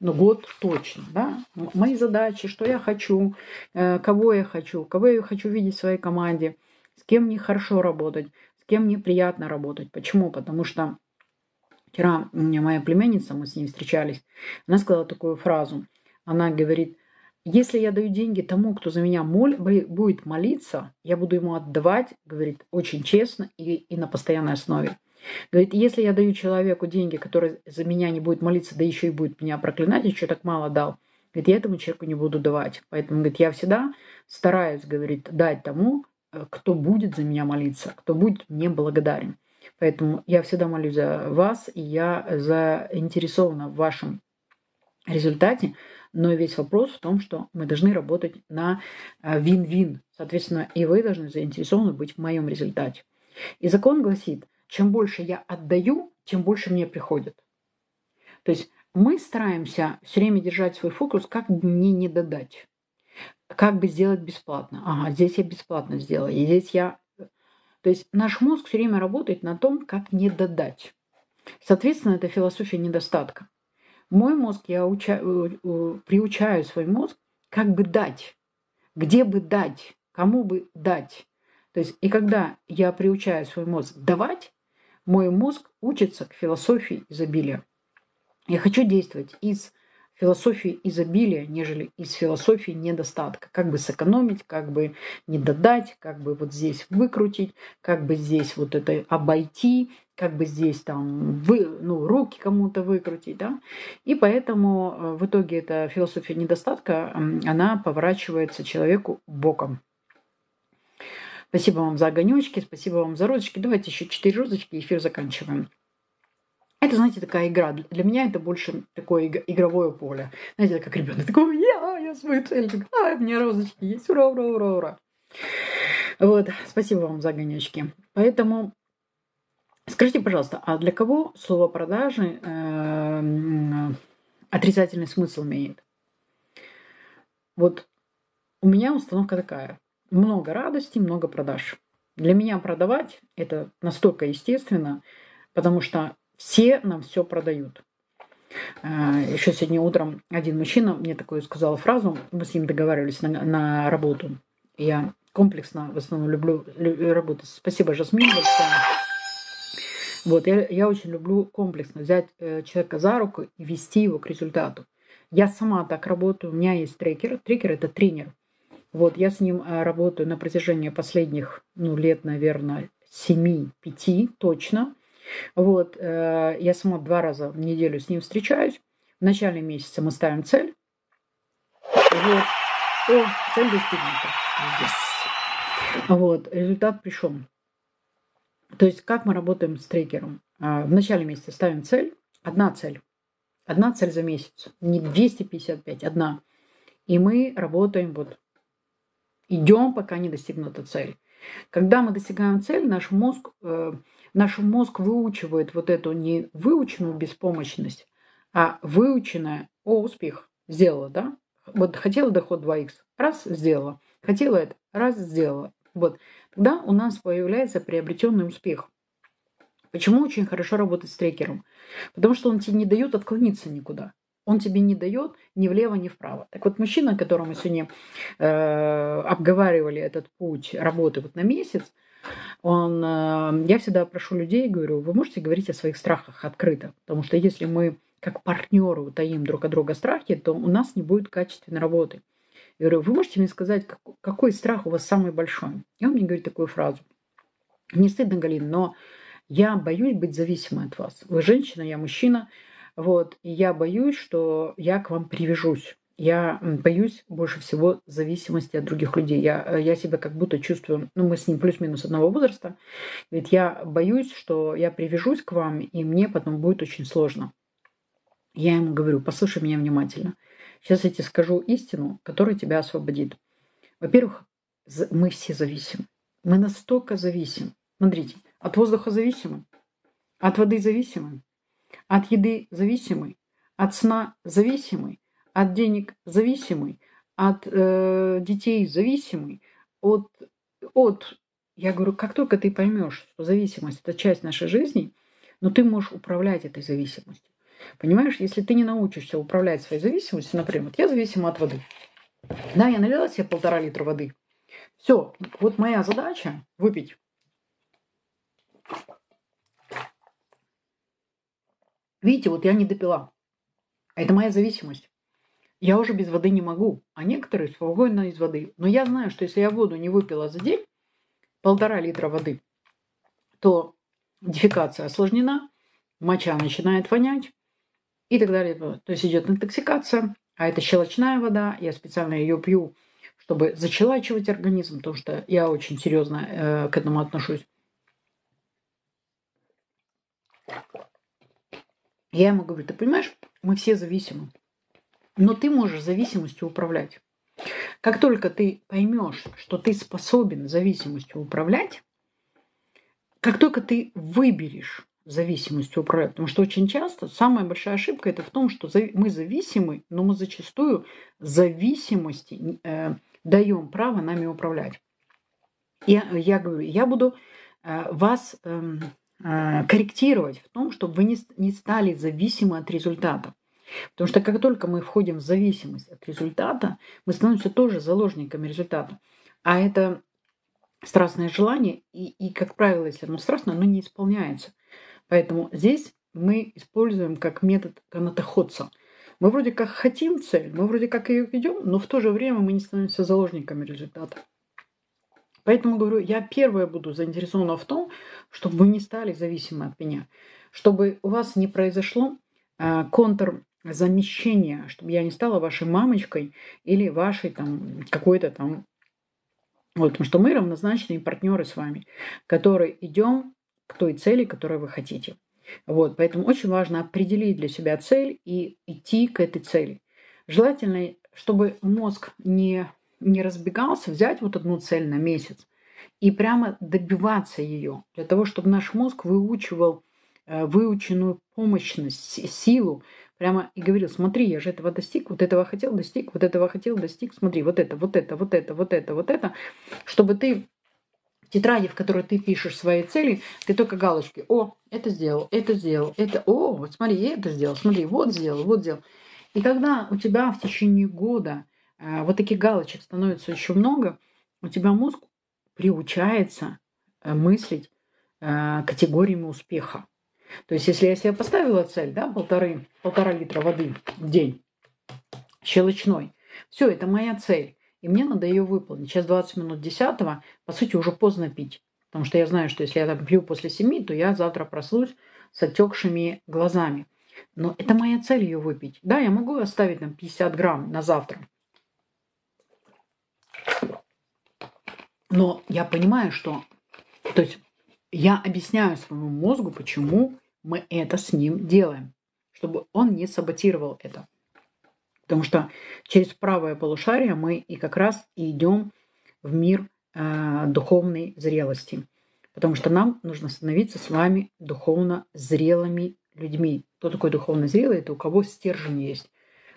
ну, год точно, да, мои задачи, что я хочу, э, кого я хочу, кого я хочу видеть в своей команде, с кем мне хорошо работать, с кем мне приятно работать. Почему? Потому что вчера у меня моя племянница, мы с ней встречались, она сказала такую фразу. Она говорит, если я даю деньги тому, кто за меня моль, будет молиться, я буду ему отдавать, говорит, очень честно и, и на постоянной основе. Говорит, если я даю человеку деньги, который за меня не будет молиться, да еще и будет меня проклинать, еще так мало дал, говорит, я этому человеку не буду давать. Поэтому, говорит, я всегда стараюсь, говорит, дать тому, э, кто будет за меня молиться, кто будет мне благодарен. Поэтому я всегда молюсь за вас, и я заинтересована в вашем результате. Но весь вопрос в том, что мы должны работать на э, вин-вин. Соответственно, и вы должны заинтересованы быть в моем результате. И закон гласит – чем больше я отдаю, тем больше мне приходит. То есть мы стараемся все время держать свой фокус, как бы мне не додать, как бы сделать бесплатно. Ага, здесь я бесплатно сделала, здесь я... То есть наш мозг все время работает на том, как не додать. Соответственно, это философия недостатка. Мой мозг, я уча... Э, приучаю свой мозг, как бы дать, где бы дать, кому бы дать. То есть, и когда я приучаю свой мозг давать, мой мозг учится к философии изобилия. Я хочу действовать из философии изобилия, нежели из философии недостатка. Как бы сэкономить, как бы не додать, как бы вот здесь выкрутить, как бы здесь вот это обойти, как бы здесь там вы, ну, руки кому-то выкрутить, да. И поэтому э, в итоге эта философия недостатка, она поворачивается человеку боком. Спасибо вам за огонечки, спасибо вам за розочки. Давайте еще 4 розочки, и эфир заканчиваем. Это, знаете, такая игра. Для меня это больше такое игровое поле. Знаете, как ребенок такой, я, я свою цель, а, у меня розочки есть, ура, ура, ура, ура. Вот, спасибо вам за огонечки. Поэтому скажите, пожалуйста, а для кого слово продажи э, отрицательный смысл имеет? Вот у меня установка такая много радости, много продаж. Для меня продавать это настолько естественно, потому что все нам все продают. А, Еще сегодня утром один мужчина мне такую сказал фразу, мы с ним договаривались на, на работу. Я комплексно в основном люблю, люблю э, работать. Спасибо, Жасмин, большое. Вот, я, я очень люблю комплексно взять э, человека за руку и вести его к результату. Я сама так работаю, у меня есть трекер. Трекер – это тренер – вот, я с ним э, работаю на протяжении последних, ну, лет, наверное, 7-5 точно. Вот, э, я сама два раза в неделю с ним встречаюсь. В начале месяца мы ставим цель. Вот. О, цель достигнута. Yes. Вот, результат пришел. То есть как мы работаем с трекером? А, в начале месяца ставим цель, одна цель. Одна цель за месяц, не 255, одна. И мы работаем вот Идем, пока не достигнута цель. Когда мы достигаем цель, наш мозг, э, наш мозг выучивает вот эту не выученную беспомощность, а выученная. «О, успех! Сделала, да? Вот хотела доход 2х, раз – сделала. Хотела это, раз – сделала. Вот. Тогда у нас появляется приобретенный успех. Почему очень хорошо работать с трекером? Потому что он тебе не дает отклониться никуда. Он тебе не дает ни влево, ни вправо. Так вот, мужчина, которому сегодня э, обговаривали этот путь работы вот на месяц, он, э, я всегда прошу людей, говорю, вы можете говорить о своих страхах открыто, потому что если мы как партнеры таим друг от друга страхи, то у нас не будет качественной работы. Я говорю, вы можете мне сказать, какой страх у вас самый большой? И он мне говорит такую фразу. Не стыдно, Галина, но я боюсь быть зависимой от вас. Вы женщина, я мужчина. Вот, и я боюсь, что я к вам привяжусь. Я боюсь больше всего зависимости от других людей. Я, э, я себя как будто чувствую, ну мы с ним плюс-минус одного возраста, ведь я боюсь, что я привяжусь к вам, и мне потом будет очень сложно. Я ему говорю, послушай меня внимательно. Сейчас я тебе скажу истину, которая тебя освободит. Во-первых, мы все зависим. Мы настолько зависим. Смотрите, от воздуха зависимы, от воды зависимы, от еды зависимый, от сна зависимый, от денег зависимый, от э, детей зависимый, от, от... Я говорю, как только ты поймешь, что зависимость – это часть нашей жизни, но ты можешь управлять этой зависимостью. Понимаешь, если ты не научишься управлять своей зависимостью, например, вот я зависима от воды. Да, я налила себе полтора литра воды. Все, вот моя задача – выпить Видите, вот я не допила. Это моя зависимость. Я уже без воды не могу, а некоторые спокойно из воды. Но я знаю, что если я воду не выпила за день, полтора литра воды, то дефекация осложнена, моча начинает вонять и так далее. То есть идет интоксикация, а это щелочная вода, я специально ее пью, чтобы зачелачивать организм, потому что я очень серьезно э, к этому отношусь. Я ему говорю, ты понимаешь, мы все зависимы, но ты можешь зависимостью управлять. Как только ты поймешь, что ты способен зависимостью управлять, как только ты выберешь зависимостью управлять, потому что очень часто самая большая ошибка это в том, что мы зависимы, но мы зачастую зависимости э, даем право нами управлять. Я, я говорю, я буду э, вас э, Э, корректировать в том, чтобы вы не, стали зависимы от результата. Потому что как только мы входим в зависимость от результата, мы становимся тоже заложниками результата. А это страстное желание, и, и как правило, если оно страстное, оно не исполняется. Поэтому здесь мы используем как метод канатоходца. Мы вроде как хотим цель, мы вроде как ее идем, но в то же время мы не становимся заложниками результата. Поэтому говорю, я первая буду заинтересована в том, чтобы вы не стали зависимы от меня, чтобы у вас не произошло э, контр замещение, чтобы я не стала вашей мамочкой или вашей там какой-то там вот, потому что мы равнозначные партнеры с вами, которые идем к той цели, которую вы хотите. Вот, поэтому очень важно определить для себя цель и идти к этой цели. Желательно, чтобы мозг не не разбегался, взять вот одну цель на месяц и прямо добиваться ее, для того, чтобы наш мозг выучивал э, выученную помощность, силу, прямо и говорил, смотри, я же этого достиг, вот этого хотел, достиг, вот этого хотел, достиг, смотри, вот это, вот это, вот это, вот это, вот это, чтобы ты в тетради, в которой ты пишешь свои цели, ты только галочки, о, это сделал, это сделал, это, о, вот смотри, я это сделал, смотри, вот сделал, вот сделал. И когда у тебя в течение года – а, вот таких галочек становится еще много, у тебя мозг приучается э, мыслить э, категориями успеха. То есть, если я себе поставила цель, да, полторы, полтора литра воды в день, щелочной, все, это моя цель, и мне надо ее выполнить. Сейчас 20 минут 10, по сути, уже поздно пить, потому что я знаю, что если я там пью после 7, то я завтра проснусь с отекшими глазами. Но это моя цель ее выпить. Да, я могу оставить там 50 грамм на завтра, но я понимаю, что... То есть я объясняю своему мозгу, почему мы это с ним делаем, чтобы он не саботировал это. Потому что через правое полушарие мы и как раз идем в мир э, духовной зрелости. Потому что нам нужно становиться с вами духовно зрелыми людьми. Кто такой духовно зрелый? Это у кого стержень есть.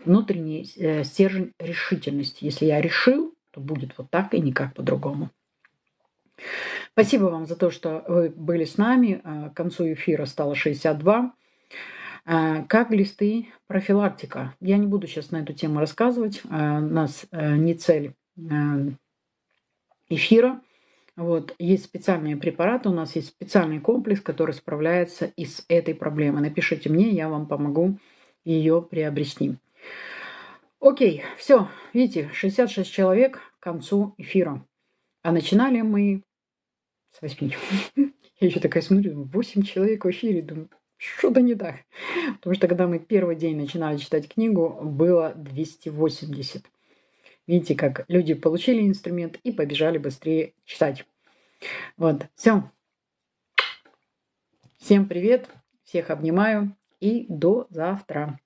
Внутренний э, стержень решительности. Если я решил, что будет вот так и никак по-другому. Спасибо вам за то, что вы были с нами. Э, к концу эфира стало 62. Э, как листы профилактика? Я не буду сейчас на эту тему рассказывать. У э, нас не цель эфира. Вот. Есть специальные препараты, у нас есть специальный комплекс, который справляется и с этой проблемой. Напишите мне, я вам помогу ее приобрести. Окей, все, видите, 66 человек, к концу эфира. А начинали мы с восьми. Я еще такая смотрю, восемь человек в эфире. Думаю, что-то не так. Потому что когда мы первый день начинали читать книгу, было 280. Видите, как люди получили инструмент и побежали быстрее читать. Вот, все. Всем привет, всех обнимаю и до завтра.